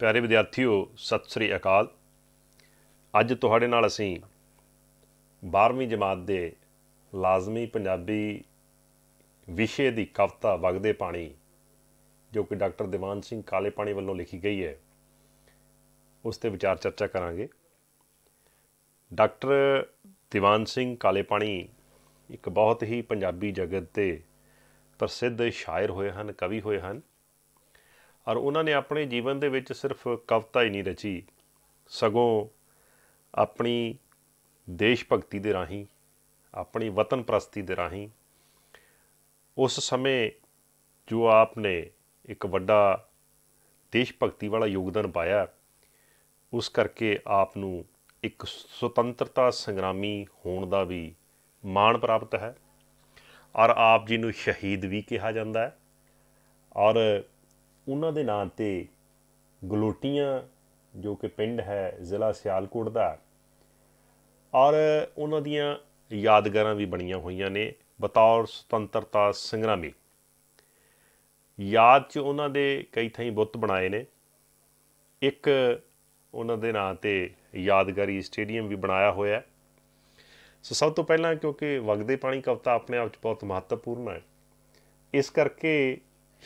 ਪਿਆਰੇ ਵਿਦਿਆਰਥੀਓ ਸਤਿ ਸ੍ਰੀ ਅਕਾਲ ਅੱਜ ਤੁਹਾਡੇ ਨਾਲ ਅਸੀਂ 12ਵੀਂ ਜਮਾਤ ਦੇ ਲਾਜ਼ਮੀ ਪੰਜਾਬੀ ਵਿਸ਼ੇ ਦੀ ਕਵਿਤਾ ਵਗਦੇ ਪਾਣੀ ਜੋ ਕਿ ਡਾਕਟਰ ਦਿਵਾਨ ਸਿੰਘ ਕਾਲੇ ਪਾਣੀ ਵੱਲੋਂ ਲਿਖੀ ਗਈ ਹੈ ਉਸ ਤੇ ਵਿਚਾਰ ਚਰਚਾ ਕਰਾਂਗੇ ਡਾਕਟਰ ਦਿਵਾਨ ਸਿੰਘ ਕਾਲੇ ਪਾਣੀ ਇੱਕ ਬਹੁਤ ਹੀ ਪੰਜਾਬੀ ਜਗਤ ਤੇ ਪ੍ਰਸਿੱਧ ਸ਼ਾਇਰ ਹੋਏ ਹਨ ਕਵੀ ਹੋਏ ਹਨ ਔਰ ਉਹਨਾਂ ਨੇ ਆਪਣੇ ਜੀਵਨ ਦੇ ਵਿੱਚ ਸਿਰਫ ਕਵਿਤਾ ਹੀ ਨਹੀਂ ਰਚੀ ਸਗੋਂ ਆਪਣੀ ਦੇਸ਼ ਭਗਤੀ ਦੇ ਰਾਹੀਂ ਆਪਣੀ ਵਤਨ ਪ੍ਰਸਤੀ ਦੇ ਰਾਹੀਂ ਉਸ ਸਮੇਂ ਜੋ ਆਪ ਨੇ ਇੱਕ ਵੱਡਾ ਦੇਸ਼ ਭਗਤੀ ਵਾਲਾ ਯੋਗਦਾਨ ਪਾਇਆ ਉਸ ਕਰਕੇ ਆਪ ਨੂੰ ਇੱਕ ਸੁਤੰਤਰਤਾ ਸੰਗਰਾਮੀ ਹੋਣ ਦਾ ਵੀ ਮਾਣ ਪ੍ਰਾਪਤ ਹੈ ਔਰ ਆਪ ਜੀ ਨੂੰ ਸ਼ਹੀਦ ਵੀ ਕਿਹਾ ਜਾਂਦਾ ਹੈ ਔਰ ਉਹਨਾਂ ਦੇ ਨਾਂ ਤੇ ਗਲੋਟੀਆਂ ਜੋ ਕਿ ਪਿੰਡ ਹੈ ਜ਼ਿਲ੍ਹਾ ਸਿਆਲਕੋਟ ਦਾ ਔਰ ਉਹਨਾਂ ਦੀਆਂ ਯਾਦਗਾਰਾਂ ਵੀ ਬਣੀਆਂ ਹੋਈਆਂ ਨੇ ਬਤੌਰ ਸੁਤੰਤਰਤਾ ਸੰਗਰਾਮੀ ਯਾਦ 'ਚ ਉਹਨਾਂ ਦੇ ਕਈ ਥਾਈਂ ਬੁੱਤ ਬਣਾਏ ਨੇ ਇੱਕ ਉਹਨਾਂ ਦੇ ਨਾਂ ਤੇ ਯਾਦਗਾਰੀ ਸਟੇਡੀਅਮ ਵੀ ਬਣਾਇਆ ਹੋਇਆ ਹੈ ਸੋ ਸਭ ਤੋਂ ਪਹਿਲਾਂ ਕਿਉਂਕਿ ਵਗਦੇ ਪਾਣੀ ਕਵਤਾ ਆਪਣੇ ਆਪ 'ਚ ਬਹੁਤ ਮਹੱਤਵਪੂਰਨ ਹੈ ਇਸ ਕਰਕੇ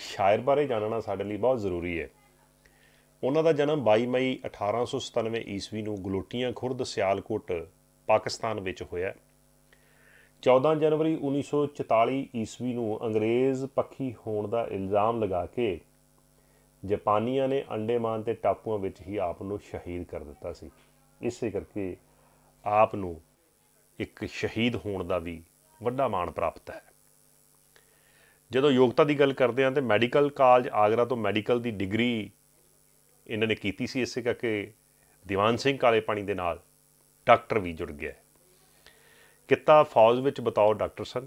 ਸ਼ਾਇਰ ਬਾਰੇ ਜਾਣਨਾ ਸਾਡੇ ਲਈ ਬਹੁਤ ਜ਼ਰੂਰੀ ਹੈ ਉਹਨਾਂ ਦਾ ਜਨਮ 22 ਮਈ 1897 ਈਸਵੀ ਨੂੰ ਗਲੋਟੀਆਂ ਖੁਰਦ ਸਿਆਲਕੋਟ ਪਾਕਿਸਤਾਨ ਵਿੱਚ ਹੋਇਆ 14 ਜਨਵਰੀ 1944 ਈਸਵੀ ਨੂੰ ਅੰਗਰੇਜ਼ ਪੱਖੀ ਹੋਣ ਦਾ ਇਲਜ਼ਾਮ ਲਗਾ ਕੇ ਜਾਪਾਨੀਆਂ ਨੇ ਅੰਡੇਮਾਨ ਤੇ ਟਾਪੂਆਂ ਵਿੱਚ ਹੀ ਆਪ ਨੂੰ ਸ਼ਹੀਦ ਕਰ ਦਿੱਤਾ ਸੀ ਇਸੇ ਕਰਕੇ ਆਪ ਨੂੰ ਇੱਕ ਸ਼ਹੀਦ ਹੋਣ ਦਾ ਵੀ ਵੱਡਾ ਮਾਣ ਪ੍ਰਾਪਤ ਹੈ ਜਦੋਂ ਯੋਗਤਾ ਦੀ ਗੱਲ ਕਰਦੇ ਹਾਂ ਤੇ ਮੈਡੀਕਲ ਕਾਲਜ ਆਗਰਾ ਤੋਂ ਮੈਡੀਕਲ ਦੀ ਡਿਗਰੀ ਇਹਨਾਂ ਨੇ ਕੀਤੀ ਸੀ ਇਸੇ ਕਰਕੇ ਦੀਵਾਨ ਸਿੰਘ ਕਾਲੇ ਪਾਣੀ ਦੇ ਨਾਲ ਡਾਕਟਰ ਵੀ ਜੁੜ ਗਿਆ ਕਿੱਤਾ ਫੌਜ ਵਿੱਚ ਬਤਾਓ ਡਾਕਟਰ ਸਨ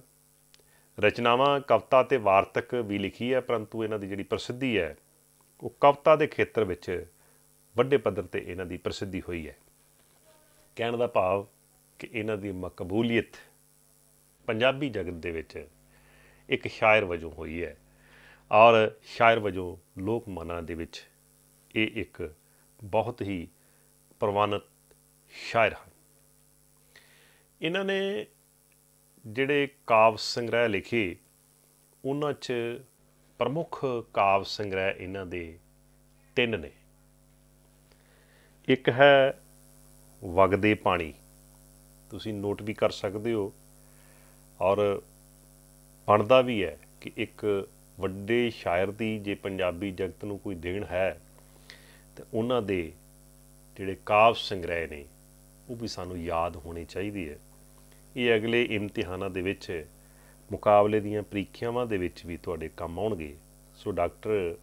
ਰਚਨਾਵਾਂ ਕਵਿਤਾ ਤੇ ਵਾਰਤਕ ਵੀ ਲਿਖੀ ਹੈ ਪਰੰਤੂ ਇਹਨਾਂ ਦੀ ਜਿਹੜੀ ਪ੍ਰਸਿੱਧੀ ਹੈ ਉਹ ਕਵਿਤਾ ਦੇ ਖੇਤਰ ਵਿੱਚ ਵੱਡੇ ਪੱਧਰ ਤੇ ਇਹਨਾਂ ਦੀ ਪ੍ਰਸਿੱਧੀ ਹੋਈ ਹੈ ਕਹਿਣ ਦਾ ਭਾਵ ਕਿ ਇਹਨਾਂ ਦੀ ਮਕਬੂਲੀਅਤ ਪੰਜਾਬੀ ਜਗਤ ਦੇ ਵਿੱਚ ਇੱਕ ਸ਼ਾਇਰ ਵਜੋਂ ਹੋਈ ਹੈ ਔਰ ਸ਼ਾਇਰ ਵਜੋਂ ਲੋਕ ਮਨਾਂ ਦੇ ਵਿੱਚ ਇਹ ਇੱਕ ਬਹੁਤ ਹੀ ਪ੍ਰਵਾਨਿਤ ਸ਼ਾਇਰ ਹਨ ਇਹਨਾਂ ਨੇ ਜਿਹੜੇ ਕਾਵ ਸੰਗ੍ਰਹਿ ਲਿਖੇ ਉਹਨਾਂ 'ਚ ਪ੍ਰਮੁੱਖ ਕਾਵ ਸੰਗ੍ਰਹਿ ਇਹਨਾਂ ਦੇ ਤਿੰਨ ਨੇ ਇੱਕ ਹੈ ਵਗਦੇ ਪਾਣੀ ਤੁਸੀਂ ਨੋਟ ਵੀ ਕਰ ਸਕਦੇ ਹੋ ਔਰ ਬਣਦਾ ਵੀ ਹੈ ਕਿ ਇੱਕ ਵੱਡੇ ਸ਼ਾਇਰ ਦੀ ਜੇ ਪੰਜਾਬੀ ਜਗਤ ਨੂੰ ਕੋਈ ਦੇਣ ਹੈ ਤੇ ਉਹਨਾਂ ਦੇ ਜਿਹੜੇ ਕਾਵ ਸੰਗ੍ਰਹਿ ਨੇ ਉਹ ਵੀ ਸਾਨੂੰ ਯਾਦ ਹੋਣੇ ਚਾਹੀਦੇ ਹੈ ਇਹ ਅਗਲੇ ਇਮਤਿਹਾਨਾਂ ਦੇ ਵਿੱਚ ਮੁਕਾਬਲੇ ਦੀਆਂ ਪ੍ਰੀਖਿਆਵਾਂ ਦੇ ਵਿੱਚ ਵੀ ਤੁਹਾਡੇ ਕੰਮ ਆਉਣਗੇ ਸੋ ਡਾਕਟਰ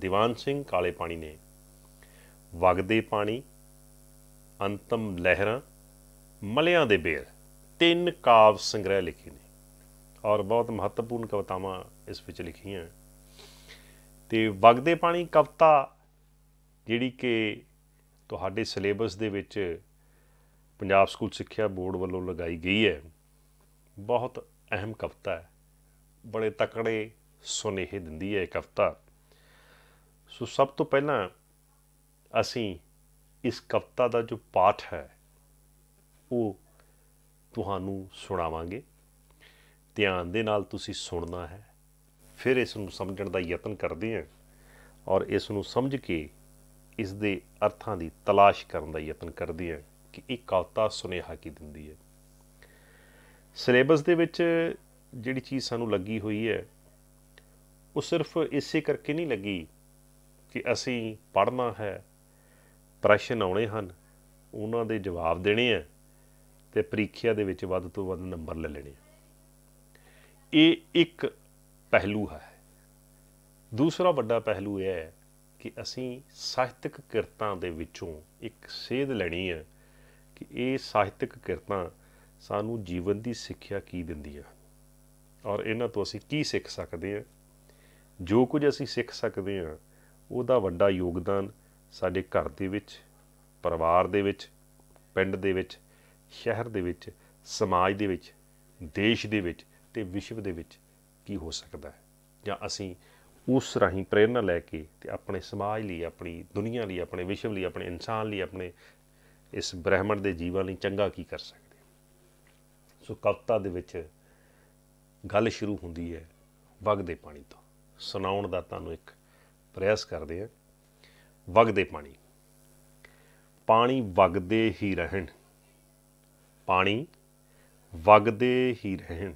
ਦੀਵਾਨ ਸਿੰਘ ਕਾਲੇ ਪਾਣੀ ਨੇ ਵਗਦੇ ਪਾਣੀ ਅੰਤਮ ਲਹਿਰਾਂ ਮਲਿਆਂ ਦੇ ਬੇਰ ਤਿੰਨ ਕਾਵ ਸੰਗ੍ਰਹਿ ਲਿਖੇ ਨੇ ਔਰ ਬਹੁਤ ਮਹੱਤਵਪੂਰਨ ਕਵਤਾਵਾਂ ਇਸ ਵਿੱਚ ਲਿਖੀਆਂ ਤੇ ਵਗਦੇ ਪਾਣੀ ਕਵਤਾ ਜਿਹੜੀ ਕਿ ਤੁਹਾਡੇ ਸਿਲੇਬਸ ਦੇ ਵਿੱਚ ਪੰਜਾਬ ਸਕੂਲ ਸਿੱਖਿਆ ਬੋਰਡ ਵੱਲੋਂ ਲਗਾਈ ਗਈ ਹੈ ਬਹੁਤ ਅਹਿਮ ਕਵਤਾ ਹੈ ਬੜੇ ਤਕੜੇ ਸੁਨੇਹੇ ਦਿੰਦੀ ਹੈ ਇਹ ਕਵਤਾ ਸੋ ਸਭ ਤੋਂ ਪਹਿਲਾਂ ਅਸੀਂ ਇਸ ਕਵਤਾ ਦਾ ਜੋ ਪਾਠ ਹੈ ਉਹ ਤੁਹਾਨੂੰ ਸੁਣਾਵਾਂਗੇ ਧਿਆਨ ਦੇ ਨਾਲ ਤੁਸੀਂ ਸੁਣਨਾ ਹੈ ਫਿਰ ਇਸ ਨੂੰ ਸਮਝਣ ਦਾ ਯਤਨ ਕਰਦੇ ਹਾਂ ਔਰ ਇਸ ਨੂੰ ਸਮਝ ਕੇ ਇਸ ਦੇ ਅਰਥਾਂ ਦੀ ਤਲਾਸ਼ ਕਰਨ ਦਾ ਯਤਨ ਕਰਦੇ ਹਾਂ ਕਿ ਇਹ ਕਵਤਾ ਸੁਨੇਹਾ ਕੀ ਦਿੰਦੀ ਹੈ ਸਿਲੇਬਸ ਦੇ ਵਿੱਚ ਜਿਹੜੀ ਚੀਜ਼ ਸਾਨੂੰ ਲੱਗੀ ਹੋਈ ਹੈ ਉਹ ਸਿਰਫ ਇਸੇ ਕਰਕੇ ਨਹੀਂ ਲੱਗੀ ਕਿ ਅਸੀਂ ਪੜ੍ਹਨਾ ਹੈ ਪ੍ਰਸ਼ਨ ਆਉਣੇ ਹਨ ਉਹਨਾਂ ਦੇ ਜਵਾਬ ਦੇਣੇ ਆ ਤੇ ਪ੍ਰੀਖਿਆ ਦੇ ਵਿੱਚ ਵੱਧ ਤੋਂ ਵੱਧ ਨੰਬਰ ਲੈ ਲੈਣੇ ਇਹ ਇੱਕ ਪਹਿਲੂ ਹੈ ਦੂਸਰਾ ਵੱਡਾ ਪਹਿਲੂ ਇਹ ਹੈ ਕਿ ਅਸੀਂ ਸਾਹਿਤਕ ਕਿਰਤਾਂ ਦੇ ਵਿੱਚੋਂ ਇੱਕ ਸੇਧ ਲੈਣੀ ਹੈ ਕਿ ਇਹ ਸਾਹਿਤਕ ਕਿਰਤਾਂ ਸਾਨੂੰ ਜੀਵਨ ਦੀ ਸਿੱਖਿਆ ਕੀ ਦਿੰਦੀਆਂ ਔਰ ਇਹਨਾਂ ਤੋਂ ਅਸੀਂ ਕੀ ਸਿੱਖ ਸਕਦੇ ਹਾਂ ਜੋ ਕੁਝ ਅਸੀਂ ਸਿੱਖ ਸਕਦੇ ਹਾਂ ਉਹਦਾ ਵੱਡਾ ਯੋਗਦਾਨ ਸਾਡੇ ਘਰ ਦੇ ਵਿੱਚ ਪਰਿਵਾਰ ਦੇ ਵਿੱਚ ਪਿੰਡ ਦੇ ਵਿੱਚ ਸ਼ਹਿਰ ਦੇ ਵਿੱਚ ਸਮਾਜ ਦੇ ਵਿੱਚ ਦੇਸ਼ ਦੇ ਵਿੱਚ ਤੇ ਵਿਸ਼ਵ ਦੇ ਵਿੱਚ ਕੀ ਹੋ ਸਕਦਾ ਹੈ ਜਾਂ ਅਸੀਂ ਉਸ ਰਾਹੀਂ ਪ੍ਰੇਰਣਾ ਲੈ ਕੇ ਤੇ ਆਪਣੇ ਸਮਾਜ ਲਈ ਆਪਣੀ ਦੁਨੀਆ ਲਈ ਆਪਣੇ ਵਿਸ਼ਵ ਲਈ ਆਪਣੇ ਇਨਸਾਨ ਲਈ ਆਪਣੇ ਇਸ ਬ੍ਰਹਿਮੰਡ ਦੇ ਜੀਵਾਂ ਲਈ ਚੰਗਾ ਕੀ ਕਰ ਸਕਦੇ ਸੋ ਕਵਤਾ ਦੇ ਵਿੱਚ ਗੱਲ ਸ਼ੁਰੂ ਹੁੰਦੀ ਹੈ ਵਗਦੇ ਪਾਣੀ ਤੋਂ ਸੁਣਾਉਣ ਦਾ ਤੁਹਾਨੂੰ ਇੱਕ ਪ੍ਰਯਾਸ ਕਰਦੇ ਆ ਵਗਦੇ ਪਾਣੀ ਪਾਣੀ ਵਗਦੇ ਹੀ ਰਹਿਣ ਪਾਣੀ ਵਗਦੇ ਹੀ ਰਹਿਣ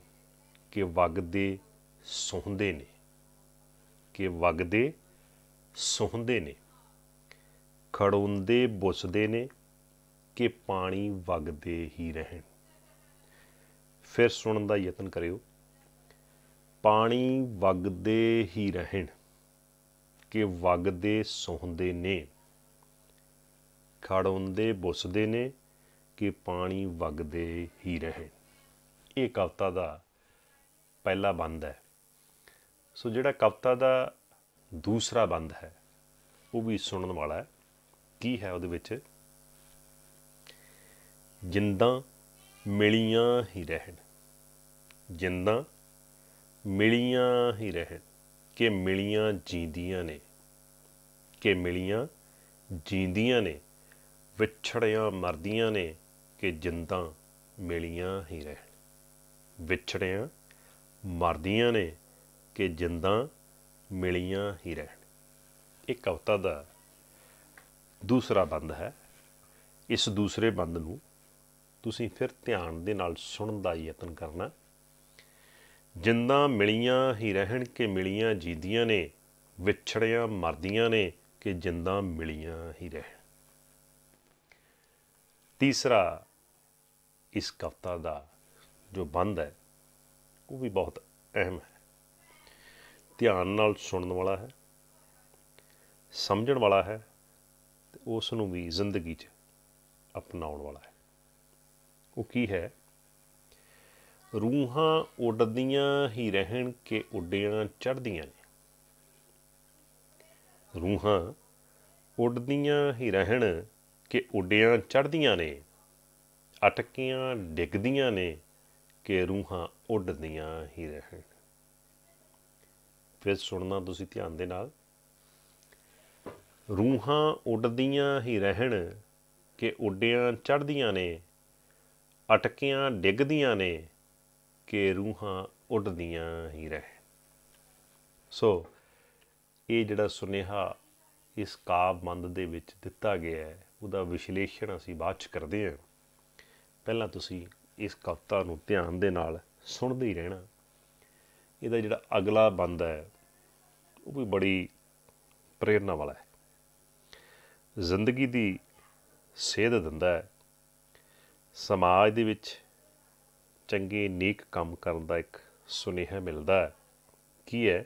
ਕਿ ਵਗਦੇ ਸੁਹੰਦੇ ਨੇ ਕਿ ਵਗਦੇ ਸੁਹੰਦੇ ਨੇ ਖੜੋਂਦੇ ਬੁਸਦੇ ਨੇ ਕਿ ਪਾਣੀ ਵਗਦੇ ਹੀ ਰਹਿਣ ਫਿਰ ਸੁਣਨ ਦਾ ਯਤਨ ਕਰਿਓ ਪਾਣੀ ਵਗਦੇ ਹੀ ਰਹਿਣ ਕਿ ਵਗਦੇ ਸੁਹੰਦੇ ਨੇ ਖੜੋਂਦੇ ਬੁਸਦੇ ਨੇ ਕਿ ਪਾਣੀ ਵਗਦੇ ਹੀ ਰਹੇ ਇਹ ਕਵਤਾ ਦਾ ਪਹਿਲਾ ਬੰਦ ਹੈ ਸੋ ਜਿਹੜਾ ਕਵਤਾ ਦਾ ਦੂਸਰਾ ਬੰਦ ਹੈ ਉਹ ਵੀ ਸੁਣਨ ਵਾਲਾ ਹੈ ਕੀ ਹੈ ਉਹਦੇ ਵਿੱਚ ਜਿੰਦਾਂ ਮਿਲੀਆਂ ਹੀ ਰਹਿਣ ਜਿੰਦਾਂ ਮਿਲੀਆਂ ਹੀ ਰਹਿਣ ਕਿ ਮਿਲੀਆਂ ਜੀਂਦੀਆਂ ਨੇ ਕਿ ਮਿਲੀਆਂ ਜੀਂਦੀਆਂ ਨੇ ਵਿਛੜਿਆਂ ਮਰਦੀਆਂ ਨੇ ਕਿ ਜਿੰਦਾਂ ਮਿਲੀਆਂ ਹੀ ਰਹਿਣ ਵਿਛੜਿਆਂ ਮਰਦੀਆਂ ਨੇ ਕਿ ਜਿੰਦਾਂ ਮਿਲੀਆਂ ਹੀ ਰਹਿਣ ਇਹ ਕਵਤਾ ਦਾ ਦੂਸਰਾ ਬੰਦ ਹੈ ਇਸ ਦੂਸਰੇ ਬੰਦ ਨੂੰ ਤੁਸੀਂ ਫਿਰ ਧਿਆਨ ਦੇ ਨਾਲ ਸੁਣਨ ਦਾ ਯਤਨ ਕਰਨਾ ਜਿੰਦਾਂ ਮਿਲੀਆਂ ਹੀ ਰਹਿਣ ਕਿ ਮਿਲੀਆਂ ਜੀਦੀਆਂ ਨੇ ਵਿਛੜਿਆ ਮਰਦੀਆਂ ਨੇ ਕਿ ਜਿੰਦਾਂ ਮਿਲੀਆਂ ਹੀ ਰਹਿਣ ਤੀਸਰਾ ਇਸ ਕਵਤਾ ਦਾ ਜੋ ਬੰਦ ਹੈ ਉਹ ਵੀ ਬਹੁਤ ਅਹਿਮ ਹੈ ਧਿਆਨ ਨਾਲ ਸੁਣਨ ਵਾਲਾ ਹੈ ਸਮਝਣ ਵਾਲਾ ਹੈ ਤੇ ਉਸ ਨੂੰ ਵੀ ਜ਼ਿੰਦਗੀ 'ਚ ਅਪਣਾਉਣ ਵਾਲਾ ਹੈ ਉਹ ਕੀ ਹੈ ਰੂਹਾਂ ਉੱਡਦੀਆਂ ਹੀ ਰਹਿਣ ਕੇ ਉੱਡਿਆਂ ਚੜਦੀਆਂ ਨੇ ਰੂਹਾਂ ਉੱਡਦੀਆਂ ਹੀ ਰਹਿਣ ਕਿ ਉੱਡਿਆਂ ਚੜਦੀਆਂ ਨੇ ਅਟਕੀਆਂ ਡਿੱਗਦੀਆਂ ਨੇ ਕਿ ਰੂਹਾਂ ਉੱਡਦੀਆਂ ਹੀ ਰਹਿਣ ਫਿਰ ਸੁਣਨਾ ਤੁਸੀਂ ਧਿਆਨ ਦੇ ਨਾਲ ਰੂਹਾਂ ਉੱਡਦੀਆਂ ਹੀ ਰਹਿਣ ਕਿ ਉੱਡਿਆਂ ਚੜਦੀਆਂ ਨੇ ਅਟਕਿਆਂ ਡਿੱਗਦੀਆਂ ਨੇ ਕਿ ਰੂਹਾਂ ਉੱਡਦੀਆਂ ਹੀ ਰਹਿ ਸੋ ਇਹ ਜਿਹੜਾ ਸੁਨੇਹਾ ਇਸ ਕਾਵਮੰਦ ਦੇ ਵਿੱਚ ਦਿੱਤਾ ਗਿਆ ਹੈ ਉਹਦਾ ਵਿਸ਼ਲੇਸ਼ਣ ਅਸੀਂ ਬਾਅਦ ਚ ਕਰਦੇ ਹਾਂ ਪਹਿਲਾਂ ਤੁਸੀਂ ਇਸ ਕਵਤਾ ਨੂੰ ਧਿਆਨ ਦੇ ਨਾਲ ਸੁਣਦੇ ਹੀ ਰਹਿਣਾ ਇਹਦਾ ਜਿਹੜਾ ਅਗਲਾ ਬੰਦ ਹੈ ਉਹ ਵੀ ਬੜੀ ਪ੍ਰੇਰਣਾ ਵਾਲਾ ਹੈ ਜ਼ਿੰਦਗੀ ਦੀ ਸੇਧ ਦਿੰਦਾ ਹੈ ਸਮਾਜ ਦੇ ਵਿੱਚ ਚੰਗੇ ਨੀਕ ਕੰਮ ਕਰਨ ਦਾ ਇੱਕ ਸੁਨੇਹਾ ਮਿਲਦਾ ਹੈ ਕੀ ਹੈ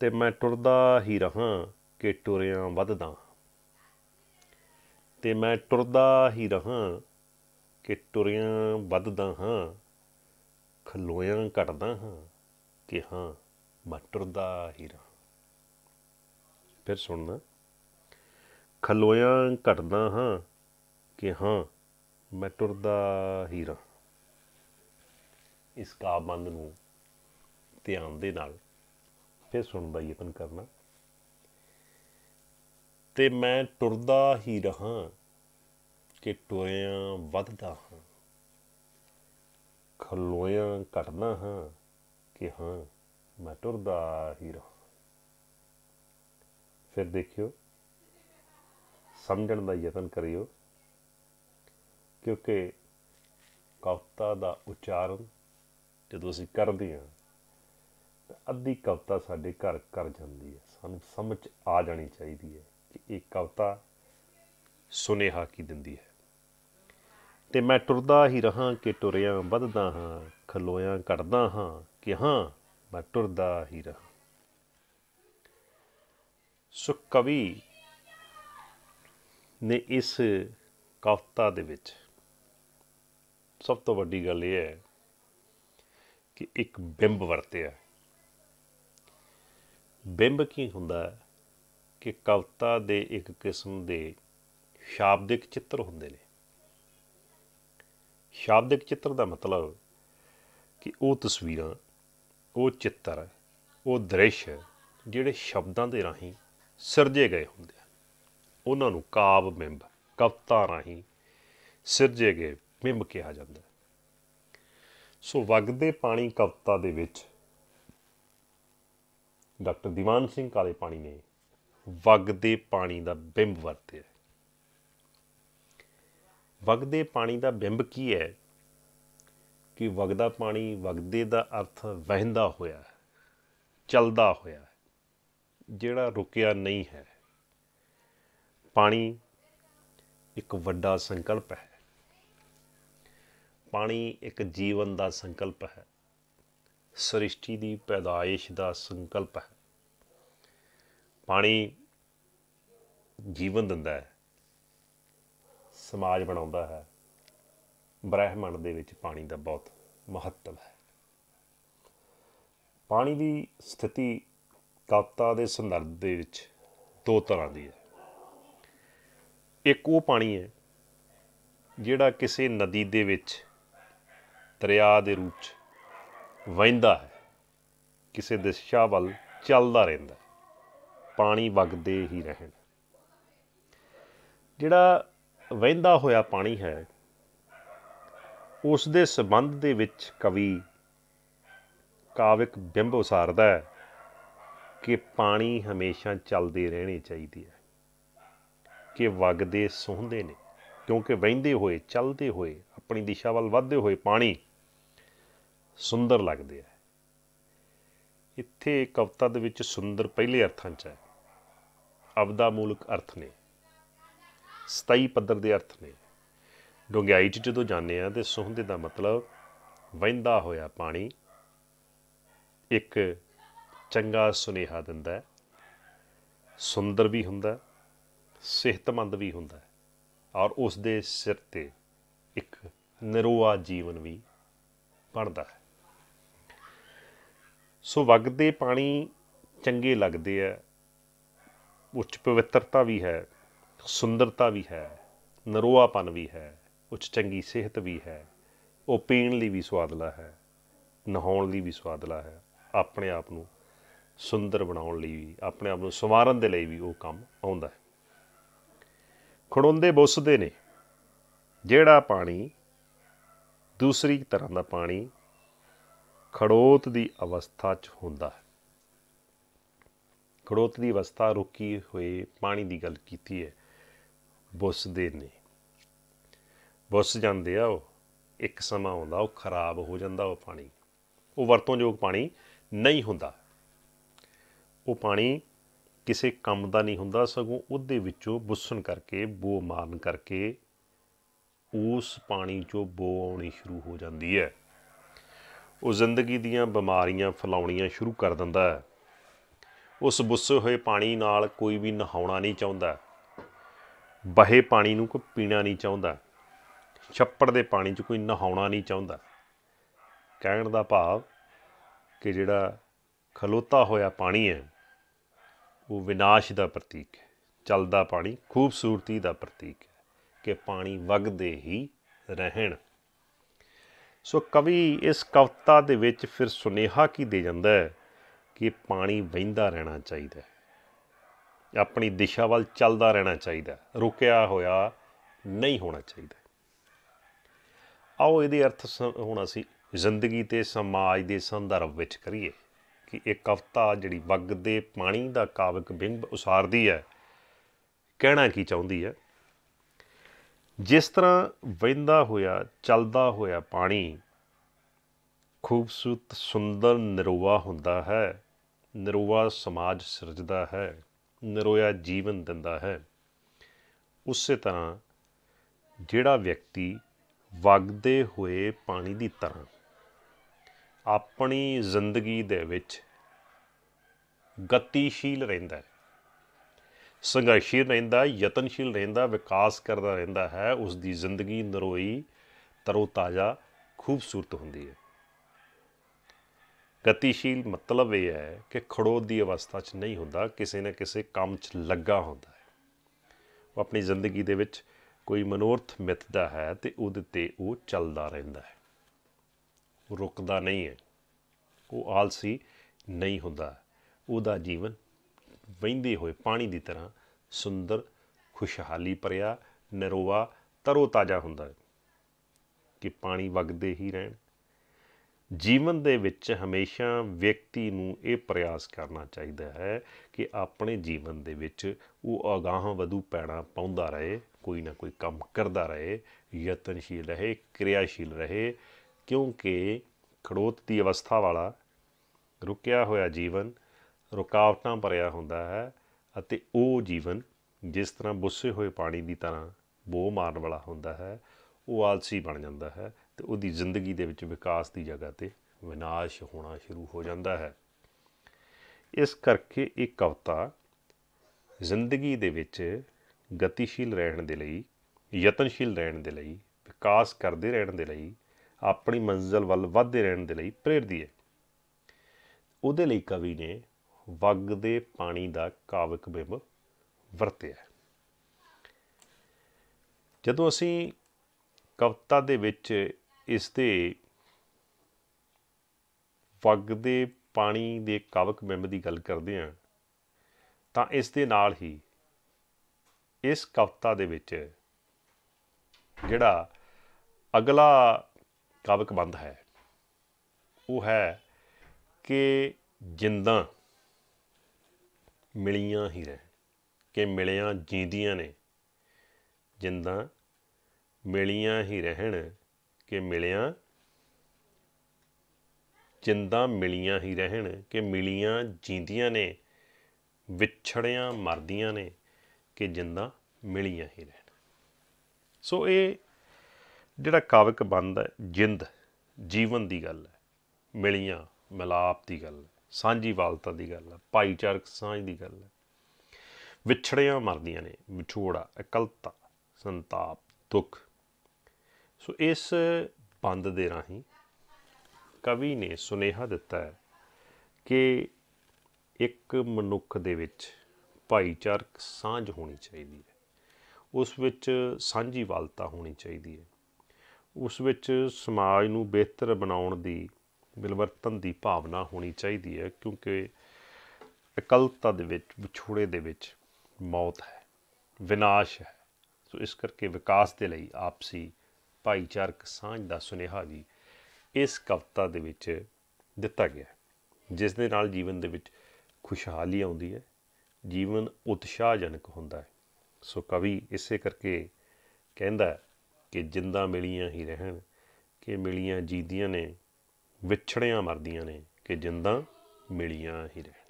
ਤੇ ਮੈਂ ਟੁਰਦਾ ਹੀ ਰਹਾ ਕਿ ਟੁਰਿਆਂ ਵੱਧਦਾ ਤੇ ਮੈਂ ਟੁਰਦਾ ਹੀ ਰਹਾ ਕਿ ਟੁਰਿਆਂ ਵੱਧਦਾ ਹਾਂ ਖਲੋਇਆਂ ਘਟਦਾ ਹਾਂ ਕਿ ਹਾਂ ਮਟਰਦਾ ਹੀ ਰਹਾ ਫਿਰ ਸੁਣਨਾ ਖਲੋਇਆਂ ਘਟਦਾ ਹਾਂ ਕਿ ਹਾਂ ਮੈਂ ਟੁਰਦਾ ਹੀ ਰਹਾ ਇਸ ਕਾਬੰਦ ਨੂੰ ਧਿਆਨ ਦੇ ਨਾਲ ਫਿਰ ਸੁਣਦਾ ਯਤਨ ਕਰਨਾ ਤੇ ਮੈਂ ਟੁਰਦਾ ਹੀ ਰਹਾ ਕੇ ਟੋਇਆਂ ਵੱਧਦਾ ਹਾਂ ਖਲੋਇਆਂ ਘਟਨਾ ਹਾਂ ਕਿ ਹਾਂ ਮੈਂ ਟੁਰਦਾ ਹੀ ਰਹਾ ਫਿਰ ਦੇਖਿਓ ਸਮਝਣ ਦਾ ਯਤਨ ਕਰਿਓ ਕਿਉਂਕਿ ਕਵਤਾ ਦਾ ਉਚਾਰਨ ਜਦੋਂ ਅਸੀਂ ਕਰਦੇ ਹਾਂ ਤਾਂ ਅੱਧੀ ਕਵਤਾ ਸਾਡੇ ਘਰ ਕਰ ਜਾਂਦੀ ਹੈ ਸਾਨੂੰ ਸਮਝ ਆ ਜਾਣੀ ਚਾਹੀਦੀ ਹੈ ਕਿ ਇਹ ਕਵਤਾ ਸੁਨੇਹਾ ਕੀ ਦਿੰਦੀ ਹੈ ਤੇ ਮੈਂ ਟੁਰਦਾ ਹੀ ਰਹਾ ਕਿ ਟੁਰਿਆ ਵੱਧਦਾ ਹਾਂ ਖਲੋਇਆ ਘਟਦਾ ਹਾਂ ਕਿ ਹਾਂ ਮੈਂ ਟੁਰਦਾ ਹੀ ਰਹਾ ਸੁ ਕਵੀ ਨੇ ਇਸ ਕਵਤਾ ਦੇ ਵਿੱਚ ਸਭ ਤੋਂ ਵੱਡੀ ਗੱਲ ਇਹ ਹੈ ਕਿ ਇੱਕ ਬਿੰਬ ਵਰਤਿਆ ਬਿੰਬ ਕੀ ਹੁੰਦਾ ਕਿ ਕਵਤਾ ਦੇ ਇੱਕ ਕਿਸਮ ਦੇ ਸ਼ਾਬਦਿਕ ਚਿੱਤਰ ਹੁੰਦੇ ਨੇ ਸ਼ਾਬਦਿਕ ਚਿੱਤਰ ਦਾ ਮਤਲਬ ਕਿ ਉਹ ਤਸਵੀਰਾਂ ਉਹ ਚਿੱਤਰ ਉਹ ਦ੍ਰਿਸ਼ ਜਿਹੜੇ ਸ਼ਬਦਾਂ ਦੇ ਰਾਹੀਂ ਸਿਰਜੇ ਗਏ ਹੁੰਦੇ ਹਨ ਉਹਨਾਂ ਨੂੰ ਕਾਵ ਬਿੰਬ ਕਵਤਾ ਰਾਹੀਂ ਸਿਰਜੇ ਗਏ ਬਿੰਬ ਕਿਹਾ ਜਾਂਦਾ ਸੋ ਵਗਦੇ ਪਾਣੀ ਕਵਤਾ ਦੇ ਵਿੱਚ ਡਾਕਟਰ ਦੀਵਾਨ ਸਿੰਘ ਕਾਲੇ ਪਾਣੀ ਨੇ ਵਗਦੇ ਪਾਣੀ ਦਾ ਬਿੰਬ ਵਰਤਿਆ ਵਗਦੇ ਪਾਣੀ ਦਾ ਬਿੰਬ ਕੀ ਹੈ ਕਿ ਵਗਦਾ ਪਾਣੀ ਵਗਦੇ ਦਾ ਅਰਥ ਵਹਿੰਦਾ ਹੋਇਆ ਚਲਦਾ ਹੋਇਆ ਜਿਹੜਾ ਰੁਕਿਆ ਨਹੀਂ ਹੈ ਪਾਣੀ ਇੱਕ ਵੱਡਾ ਸੰਕਲਪ ਹੈ ਪਾਣੀ ਇੱਕ ਜੀਵਨ ਦਾ ਸੰਕਲਪ ਹੈ ਸ੍ਰਿਸ਼ਟੀ ਦੀ ਪੈਦਾਇਸ਼ ਦਾ ਸੰਕਲਪ ਹੈ ਪਾਣੀ ਜੀਵਨ ਦਿੰਦਾ ਹੈ ਸਮਾਜ ਬਣਾਉਂਦਾ ਹੈ ਬ੍ਰਹਿਮੰਡ ਦੇ ਵਿੱਚ ਪਾਣੀ ਦਾ ਬਹੁਤ ਮਹੱਤਵ ਹੈ ਪਾਣੀ ਦੀ ਸਥਿਤੀ ਤਾਤਾ ਦੇ ਸੰਦਰਭ ਦੇ ਵਿੱਚ ਦੋ ਤਰ੍ਹਾਂ ਦੀ ਹੈ ਇੱਕ ਉਹ ਪਾਣੀ ਹੈ ਜਿਹੜਾ ਕਿਸੇ ਨਦੀ ਦੇ ਵਿੱਚ ਦਰਿਆ ਦੇ ਰੂਪ 'ਚ ਵਹਿੰਦਾ ਹੈ ਕਿਸੇ ਦਿਸ਼ਾ ਵੱਲ ਚੱਲਦਾ ਰਹਿੰਦਾ ਪਾਣੀ ਵਗਦੇ ਹੀ ਰਹਿਣ ਜਿਹੜਾ ਵਹਿੰਦਾ ਹੋਇਆ ਪਾਣੀ ਹੈ ਉਸ ਦੇ ਸਬੰਧ ਦੇ ਵਿੱਚ ਕਵੀ ਕਾਵਿਕ ਬਿੰਬ ਉਸਾਰਦਾ ਹੈ ਕਿ ਪਾਣੀ ਹਮੇਸ਼ਾ ਚੱਲਦੇ ਰਹਿਣੇ ਚਾਹੀਦੀ ਹੈ ਕਿ ਵਗਦੇ ਸੁਹੰਦੇ ਨੇ ਕਿਉਂਕਿ ਵਹਿੰਦੇ ਹੋਏ ਚੱਲਦੇ ਹੋਏ ਆਪਣੀ ਦਿਸ਼ਾ ਵੱਲ ਵਧਦੇ ਹੋਏ ਪਾਣੀ ਸੁੰਦਰ ਲੱਗਦੇ ਹੈ ਇੱਥੇ ਕਵਿਤਾ ਦੇ ਵਿੱਚ ਸੁੰਦਰ ਪਹਿਲੇ ਅਰਥਾਂ 'ਚ ਹੈ ਅਬਦਾ ਮੂਲਕ ਅਰਥ ਨੇ ਸਤਾਈ ਪੱਧਰ ਦੇ ਅਰਥ ਨੇ ਡੁੰਗਾਈ 'ਚ ਜਦੋਂ ਜਾਂਦੇ ਆ ਤੇ ਸੁਹੰਦੇ ਦਾ ਮਤਲਬ ਵਹਿੰਦਾ ਹੋਇਆ ਪਾਣੀ ਇੱਕ ਚੰਗਾ ਸੁਨੇਹਾ ਦਿੰਦਾ ਸੁੰਦਰ ਵੀ ਹੁੰਦਾ ਸਿਹਤਮੰਦ ਵੀ ਹੁੰਦਾ ਔਰ ਉਸ ਦੇ ਸਿਰ ਤੇ ਇੱਕ ਨਿਰੋਆ ਜੀਵਨ ਵੀ ਬਣਦਾ ਹੈ ਸੋ ਵਗਦੇ ਪਾਣੀ ਚੰਗੇ ਲੱਗਦੇ ਆ ਉੱਚ ਪਵਿੱਤਰਤਾ ਵੀ ਹੈ ਸੁੰਦਰਤਾ ਵੀ ਹੈ ਨਰੋਆਪਨ ਵੀ ਹੈ ਉੱਚ ਚੰਗੀ ਸਿਹਤ ਵੀ ਹੈ ਉਹ ਪੀਣ ਲਈ ਵੀ ਸਵਾਦਲਾ ਹੈ ਨਹਾਉਣ ਲਈ ਵੀ ਸਵਾਦਲਾ ਹੈ ਆਪਣੇ ਆਪ ਨੂੰ ਸੁੰਦਰ ਬਣਾਉਣ ਲਈ ਵੀ ਆਪਣੇ ਆਪ ਨੂੰ ਸਵਾਰਨ ਦੇ ਲਈ ਵੀ ਉਹ ਕੰਮ ਆਉਂਦਾ ਹੈ ਖੜੋਂਦੇ ਬੁੱਸਦੇ ਨੇ ਜਿਹੜਾ ਪਾਣੀ ਦੂਸਰੀ ਤਰ੍ਹਾਂ ਦਾ ਪਾਣੀ ਖੜੋਤ ਦੀ ਅਵਸਥਾ 'ਚ ਹੁੰਦਾ ਹੈ ਖੜੋਤ ਦੀ ਅਵਸਥਾ ਰੁਕੀ ਹੋਏ ਪਾਣੀ ਦੀ ਗੱਲ ਕੀਤੀ ਹੈ ਬੁੱਸਦੇ ਨਹੀਂ ਬੁੱਸ ਜਾਂਦੇ ਆ ਉਹ ਇੱਕ ਸਮਾਂ ਆਉਂਦਾ ਉਹ ਖਰਾਬ ਹੋ ਜਾਂਦਾ ਉਹ ਪਾਣੀ ਉਹ ਵਰਤੋਂਯੋਗ ਪਾਣੀ ਨਹੀਂ ਹੁੰਦਾ ਉਹ ਪਾਣੀ ਕਿਸੇ ਕੰਮ ਦਾ ਨਹੀਂ ਹੁੰਦਾ ਸਗੋਂ ਉਹਦੇ ਵਿੱਚੋਂ ਬੁੱਸਣ ਕਰਕੇ ਬੋ ਮਾਰਨ ਕਰਕੇ ਉਸ ਪਾਣੀ ਚੋਂ ਬੋ ਆਉਣੀ ਸ਼ੁਰੂ ਹੋ ਜਾਂਦੀ ਹੈ ਉਹ ਜ਼ਿੰਦਗੀ ਦੀਆਂ ਬਿਮਾਰੀਆਂ ਫਲਾਉਣੀਆਂ ਸ਼ੁਰੂ ਕਰ ਦਿੰਦਾ ਹੈ ਉਸ ਬੁੱਸੇ ਹੋਏ ਪਾਣੀ ਨਾਲ ਕੋਈ ਵੀ ਨਹਾਉਣਾ ਨਹੀਂ ਚਾਹੁੰਦਾ ਬਹੇ ਪਾਣੀ ਨੂੰ ਕੋਈ ਪੀਣਾ ਨਹੀਂ ਚਾਹੁੰਦਾ ਛੱਪੜ ਦੇ ਪਾਣੀ 'ਚ ਕੋਈ ਨਹਾਉਣਾ ਨਹੀਂ ਚਾਹੁੰਦਾ ਕਹਿਣ ਦਾ ਭਾਵ ਕਿ ਜਿਹੜਾ ਖਲੋਤਾ ਹੋਇਆ ਪਾਣੀ ਹੈ ਉਹ ਵਿਨਾਸ਼ ਦਾ ਪ੍ਰਤੀਕ ਹੈ ਚੱਲਦਾ ਪਾਣੀ ਖੂਬਸੂਰਤੀ ਦਾ ਪ੍ਰਤੀਕ ਹੈ ਕਿ ਪਾਣੀ ਵਗਦੇ ਹੀ ਰਹਿਣ ਸੋ ਕਵੀ ਇਸ ਕਵਤਾ ਦੇ ਵਿੱਚ ਫਿਰ ਸੁਨੇਹਾ ਕੀ ਦੇ ਜਾਂਦਾ ਹੈ ਕਿ ਪਾਣੀ ਵਹਿੰਦਾ ਰਹਿਣਾ ਚਾਹੀਦਾ ਹੈ ਆਪਣੀ ਦਿਸ਼ਾ ਵੱਲ ਚੱਲਦਾ ਰਹਿਣਾ ਚਾਹੀਦਾ ਰੁਕਿਆ ਹੋਇਆ ਨਹੀਂ ਹੋਣਾ ਚਾਹੀਦਾ ਆਓ ਇਹਦੇ ਅਰਥ ਹੁਣ ਅਸੀਂ ਜ਼ਿੰਦਗੀ ਤੇ ਸਮਾਜ ਦੇ ਸੰਦਰਭ ਵਿੱਚ ਕਰੀਏ ਕਿ ਇਹ ਕਵਤਾ ਜਿਹੜੀ ਵਗਦੇ ਪਾਣੀ ਦਾ ਕਾਵਿਕ ਬਿੰਬ ਉਸਾਰਦੀ ਹੈ ਕਹਿਣਾ ਕੀ ਚਾਹੁੰਦੀ ਹੈ ਜਿਸ ਤਰ੍ਹਾਂ ਵਹਿੰਦਾ ਹੋਇਆ ਚੱਲਦਾ ਹੋਇਆ ਪਾਣੀ ਖੂਬਸੂਰਤ ਸੁੰਦਰ ਨਿਰਵਾਹ ਹੁੰਦਾ ਹੈ ਨਿਰਵਾਹ ਸਮਾਜ ਸਿਰਜਦਾ ਹੈ ਨਰੋਇਆ ਜੀਵਨ ਦਿੰਦਾ ਹੈ ਉਸੇ ਤਰ੍ਹਾਂ ਜਿਹੜਾ ਵਿਅਕਤੀ ਵਗਦੇ ਹੋਏ ਪਾਣੀ ਦੀ ਤਰ੍ਹਾਂ ਆਪਣੀ ਜ਼ਿੰਦਗੀ ਦੇ ਵਿੱਚ ਗਤੀਸ਼ੀਲ ਰਹਿੰਦਾ ਹੈ ਸੰਘਰਸ਼ੀਲ ਰਹਿੰਦਾ ਯਤਨਸ਼ੀਲ ਰਹਿੰਦਾ ਵਿਕਾਸ ਕਰਦਾ ਰਹਿੰਦਾ ਹੈ ਉਸ ਦੀ ਜ਼ਿੰਦਗੀ ਨਰੋਈ ਤਰੋ ਤਾਜ਼ਾ ਖੂਬਸੂਰਤ ਹੁੰਦੀ ਹੈ ਗਤੀਸ਼ੀਲ ਮਤਲਬ ਇਹ ਹੈ ਕਿ ਖੜੋਤ ਦੀ ਅਵਸਥਾ 'ਚ ਨਹੀਂ ਹੁੰਦਾ ਕਿਸੇ ਨਾ ਕਿਸੇ ਕੰਮ 'ਚ ਲੱਗਾ ਹੁੰਦਾ ਹੈ ਉਹ ਆਪਣੀ ਜ਼ਿੰਦਗੀ ਦੇ ਵਿੱਚ ਕੋਈ ਮਨੋਰਥ ਮਿੱਥਦਾ ਹੈ ਤੇ ਉਹਦੇ ਤੇ ਉਹ ਚੱਲਦਾ ਰਹਿੰਦਾ ਹੈ ਉਹ ਰੁਕਦਾ ਨਹੀਂ ਹੈ ਉਹ ਆਲਸੀ ਨਹੀਂ ਹੁੰਦਾ ਉਹਦਾ ਜੀਵਨ ਵਹਿੰਦੇ ਹੋਏ ਪਾਣੀ ਦੀ ਤਰ੍ਹਾਂ ਸੁੰਦਰ ਖੁਸ਼ਹਾਲੀ ਭਰਿਆ ਨਰੋਵਾ ਤਰੋ ਤਾਜ਼ਾ ਹੁੰਦਾ ਹੈ ਕਿ ਪਾਣੀ ਵਗਦੇ ਹੀ ਰਹਿਣ ਜੀਵਨ ਦੇ ਵਿੱਚ ਹਮੇਸ਼ਾ ਵਿਅਕਤੀ ਨੂੰ ਇਹ ਪ੍ਰਯਾਸ ਕਰਨਾ ਚਾਹੀਦਾ ਹੈ ਕਿ ਆਪਣੇ ਜੀਵਨ ਦੇ ਵਿੱਚ ਉਹ ਅਗਾਹ ਵਧੂ ਪੈਣਾ ਪਾਉਂਦਾ ਰਹੇ ਕੋਈ ਨਾ ਕੋਈ ਕੰਮ ਕਰਦਾ ਰਹੇ ਯਤਨਸ਼ੀਲ ਰਹੇ ਕਿਰਿਆਸ਼ੀਲ ਰਹੇ ਕਿਉਂਕਿ ਖੜੋਤ ਦੀ ਅਵਸਥਾ ਵਾਲਾ ਰੁਕਿਆ ਹੋਇਆ ਜੀਵਨ ਰੁਕਾਵਟਾਂ ਭਰਿਆ ਹੁੰਦਾ ਹੈ ਅਤੇ ਉਹ ਜੀਵਨ ਜਿਸ ਤਰ੍ਹਾਂ ਬੁੱਸੇ ਹੋਏ ਪਾਣੀ ਦੀ ਤਰ੍ਹਾਂ ਬੋ ਮਾਰਨ ਵਾਲਾ ਹੁੰਦਾ ਹੈ ਉਹ ਆਲਸੀ ਬਣ ਜਾਂਦਾ ਹੈ ਤੇ ਉਹਦੀ ਜ਼ਿੰਦਗੀ ਦੇ ਵਿੱਚ ਵਿਕਾਸ ਦੀ ਜਗ੍ਹਾ ਤੇ ਵਿਨਾਸ਼ ਹੋਣਾ ਸ਼ੁਰੂ ਹੋ ਜਾਂਦਾ ਹੈ ਇਸ ਕਰਕੇ ਇਹ ਕਵਤਾ ਜ਼ਿੰਦਗੀ ਦੇ ਵਿੱਚ ਗਤੀਸ਼ੀਲ ਰਹਿਣ ਦੇ ਲਈ ਯਤਨਸ਼ੀਲ ਰਹਿਣ ਦੇ ਲਈ ਵਿਕਾਸ ਕਰਦੇ ਰਹਿਣ ਦੇ ਲਈ ਆਪਣੀ ਮੰਜ਼ਲ ਵੱਲ ਵਧਦੇ ਰਹਿਣ ਦੇ ਲਈ ਪ੍ਰੇਰਦੀ ਹੈ ਉਹਦੇ ਲਈ ਕਵੀ ਨੇ ਵਗ ਦੇ ਪਾਣੀ ਦਾ ਕਾਵਿਕ ਬਿੰਬ ਵਰਤਿਆ ਜਦੋਂ ਅਸੀਂ ਕਵਤਾ ਦੇ ਵਿੱਚ ਇਸ ਤੇ ਵਗਦੇ ਪਾਣੀ ਦੇ ਕਵਕ ਬਿੰਬ ਦੀ ਗੱਲ ਕਰਦੇ ਆ ਤਾਂ ਇਸ ਦੇ ਨਾਲ ਹੀ ਇਸ ਕਵਤਾ ਦੇ ਵਿੱਚ ਜਿਹੜਾ ਅਗਲਾ ਕਵਕ ਬੰਦ ਹੈ ਉਹ ਹੈ ਕਿ ਜਿੰਦਾਂ ਮਿਲੀਆਂ ਹੀ ਰਹਿ ਕਿ ਮਿਲਿਆਂ ਜੀਂਦੀਆਂ ਨੇ ਜਿੰਦਾਂ ਮਿਲੀਆਂ ਹੀ ਰਹਿਣ ਕਿ ਮਿਲਿਆ ਜਿੰਦਾ ਮਿਲੀਆਂ ਹੀ ਰਹਿਣ ਕਿ ਮਿਲੀਆਂ ਜੀਂਦੀਆਂ ਨੇ ਵਿਛੜਿਆਂ ਮਰਦੀਆਂ ਨੇ ਕਿ ਜਿੰਦਾ ਮਿਲੀਆਂ ਹੀ ਰਹਿਣ ਸੋ ਇਹ ਜਿਹੜਾ ਕਾਵਿਕ ਬੰਦ ਹੈ ਜਿੰਦ ਜੀਵਨ ਦੀ ਗੱਲ ਹੈ ਮਿਲੀਆਂ ਮਿਲਾਪ ਦੀ ਗੱਲ ਹੈ ਸਾਂਝੀ ਵਾਲਤਾ ਦੀ ਗੱਲ ਹੈ ਭਾਈਚਾਰਕ ਸਾਂਝ ਦੀ ਗੱਲ ਹੈ ਵਿਛੜਿਆਂ ਮਰਦੀਆਂ ਨੇ ਵਿਛੋੜਾ ਇਕਲਤਾ ਸੰਤਾਪ ਦੁੱਖ ਸੋ ਇਸ ਬੰਦ ਦੇ ਰਾਹੀਂ ਕਵੀ ਨੇ ਸੁਨੇਹਾ ਦਿੱਤਾ ਹੈ ਕਿ ਇੱਕ ਮਨੁੱਖ ਦੇ ਵਿੱਚ ਭਾਈਚਾਰਕ ਸਾਂਝ ਹੋਣੀ ਚਾਹੀਦੀ ਹੈ ਉਸ ਵਿੱਚ ਸਾਂਝੀਵਾਲਤਾ ਹੋਣੀ ਚਾਹੀਦੀ ਹੈ ਉਸ ਵਿੱਚ ਸਮਾਜ ਨੂੰ ਬਿਹਤਰ ਬਣਾਉਣ ਦੀ ਮਿਲਵਰਤਨ ਦੀ ਭਾਵਨਾ ਹੋਣੀ ਚਾਹੀਦੀ ਹੈ ਕਿਉਂਕਿ ਇਕਲਤਾ ਦੇ ਵਿੱਚ ਵਿਛੋੜੇ ਦੇ ਵਿੱਚ ਮੌਤ ਹੈ ਵਿਨਾਸ਼ ਹੈ ਸੋ ਇਸ ਕਰਕੇ ਵਿਕਾਸ ਦੇ ਲਈ ਆਪਸੀ ਭਾਈਚਾਰਕ ਸਾਂਝ ਦਾ ਸੁਨੇਹਾ ਵੀ ਇਸ ਕਵਿਤਾ ਦੇ ਵਿੱਚ ਦਿੱਤਾ ਗਿਆ ਜਿਸ ਦੇ ਨਾਲ ਜੀਵਨ ਦੇ ਵਿੱਚ ਖੁਸ਼ਹਾਲੀ ਆਉਂਦੀ ਹੈ ਜੀਵਨ ਉਤਸ਼ਾਹਜਨਕ ਹੁੰਦਾ ਹੈ ਸੋ ਕਵੀ ਇਸੇ ਕਰਕੇ ਕਹਿੰਦਾ ਕਿ ਜਿੰਦਾ ਮਿਲੀਆਂ ਹੀ ਰਹਿਣ ਕਿ ਮਿਲੀਆਂ ਜੀਦੀਆਂ ਨੇ ਵਿਛੜੀਆਂ ਮਰਦੀਆਂ ਨੇ ਕਿ ਜਿੰਦਾ ਮਿਲੀਆਂ ਹੀ ਰਹਿਣ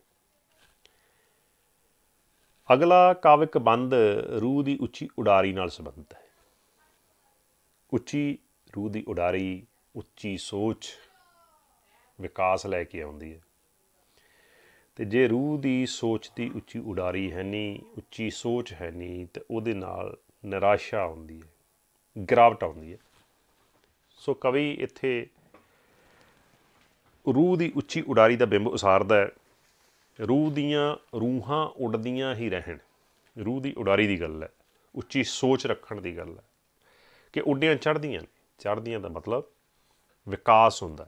ਅਗਲਾ ਕਾਵਿਕ ਬੰਦ ਰੂਹ ਦੀ ਉੱਚੀ ਉਡਾਰੀ ਨਾਲ ਸੰਬੰਧਿਤ ਹੈ ਉੱਚੀ ਰੂਹ ਦੀ ਉਡਾਰੀ ਉੱਚੀ ਸੋਚ ਵਿਕਾਸ ਲੈ ਕੇ ਆਉਂਦੀ ਹੈ ਤੇ ਜੇ ਰੂਹ ਦੀ ਸੋਚ ਦੀ ਉੱਚੀ ਉਡਾਰੀ ਹੈ ਨਹੀਂ ਉੱਚੀ ਸੋਚ ਹੈ ਨਹੀਂ ਤੇ ਉਹਦੇ ਨਾਲ ਨਿਰਾਸ਼ਾ ਆਉਂਦੀ ਹੈ ਗਰਾਵਟ ਆਉਂਦੀ ਹੈ ਸੋ ਕਵੀ ਇੱਥੇ ਰੂਹ ਦੀ ਉੱਚੀ ਉਡਾਰੀ ਦਾ ਬਿੰਬ ਉਸਾਰਦਾ ਹੈ ਰੂਹ ਦੀਆਂ ਰੂਹਾਂ ਉੱਡਦੀਆਂ ਹੀ ਰਹਿਣ ਰੂਹ ਦੀ ਉਡਾਰੀ ਦੀ ਗੱਲ ਹੈ ਉੱਚੀ ਸੋਚ ਰੱਖਣ ਦੀ ਗੱਲ ਹੈ ਕਿ ਉੱਡੀਆਂ ਚੜਦੀਆਂ ਨੇ ਚੜਦੀਆਂ ਦਾ ਮਤਲਬ ਵਿਕਾਸ ਹੁੰਦਾ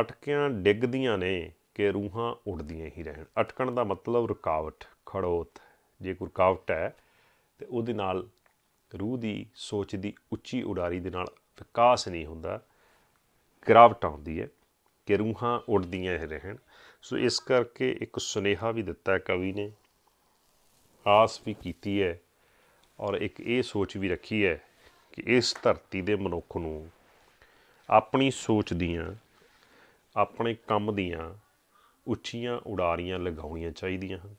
ਅਟਕਿਆਂ ਡਿੱਗਦੀਆਂ ਨੇ ਕਿ ਰੂਹਾਂ ਉੱਡਦੀਆਂ ਹੀ ਰਹਿਣ ਅਟਕਣ ਦਾ ਮਤਲਬ ਰੁਕਾਵਟ ਖੜੋਤ ਜੇ ਕੋਈ ਰੁਕਾਵਟ ਹੈ ਤੇ ਉਹਦੇ ਨਾਲ ਰੂਹ ਦੀ ਸੋਚ ਦੀ ਉੱਚੀ ਉਡਾਰੀ ਦੇ ਨਾਲ ਵਿਕਾਸ ਨਹੀਂ ਹੁੰਦਾ ਗ੍ਰਾਵਟ ਆਉਂਦੀ ਹੈ ਕਿ ਰੂਹਾਂ ਉੱਡਦੀਆਂ ਹੀ ਰਹਿਣ ਸੋ ਇਸ ਕਰਕੇ ਇੱਕ ਸੁਨੇਹਾ ਵੀ ਦਿੱਤਾ ਕਵੀ ਨੇ ਆਸ ਵੀ ਕੀਤੀ ਹੈ ਔਰ ਇੱਕ ਇਹ ਸੋਚ ਵੀ ਰੱਖੀ ਹੈ ਕਿ ਇਸ ਧਰਤੀ ਦੇ ਮਨੁੱਖ ਨੂੰ ਆਪਣੀ ਸੋਚ ਦੀਆਂ ਆਪਣੇ ਕੰਮ ਦੀਆਂ ਉੱਚੀਆਂ ਉਡਾਰੀਆਂ ਲਗਾਉਣੀਆਂ ਚਾਹੀਦੀਆਂ ਹਨ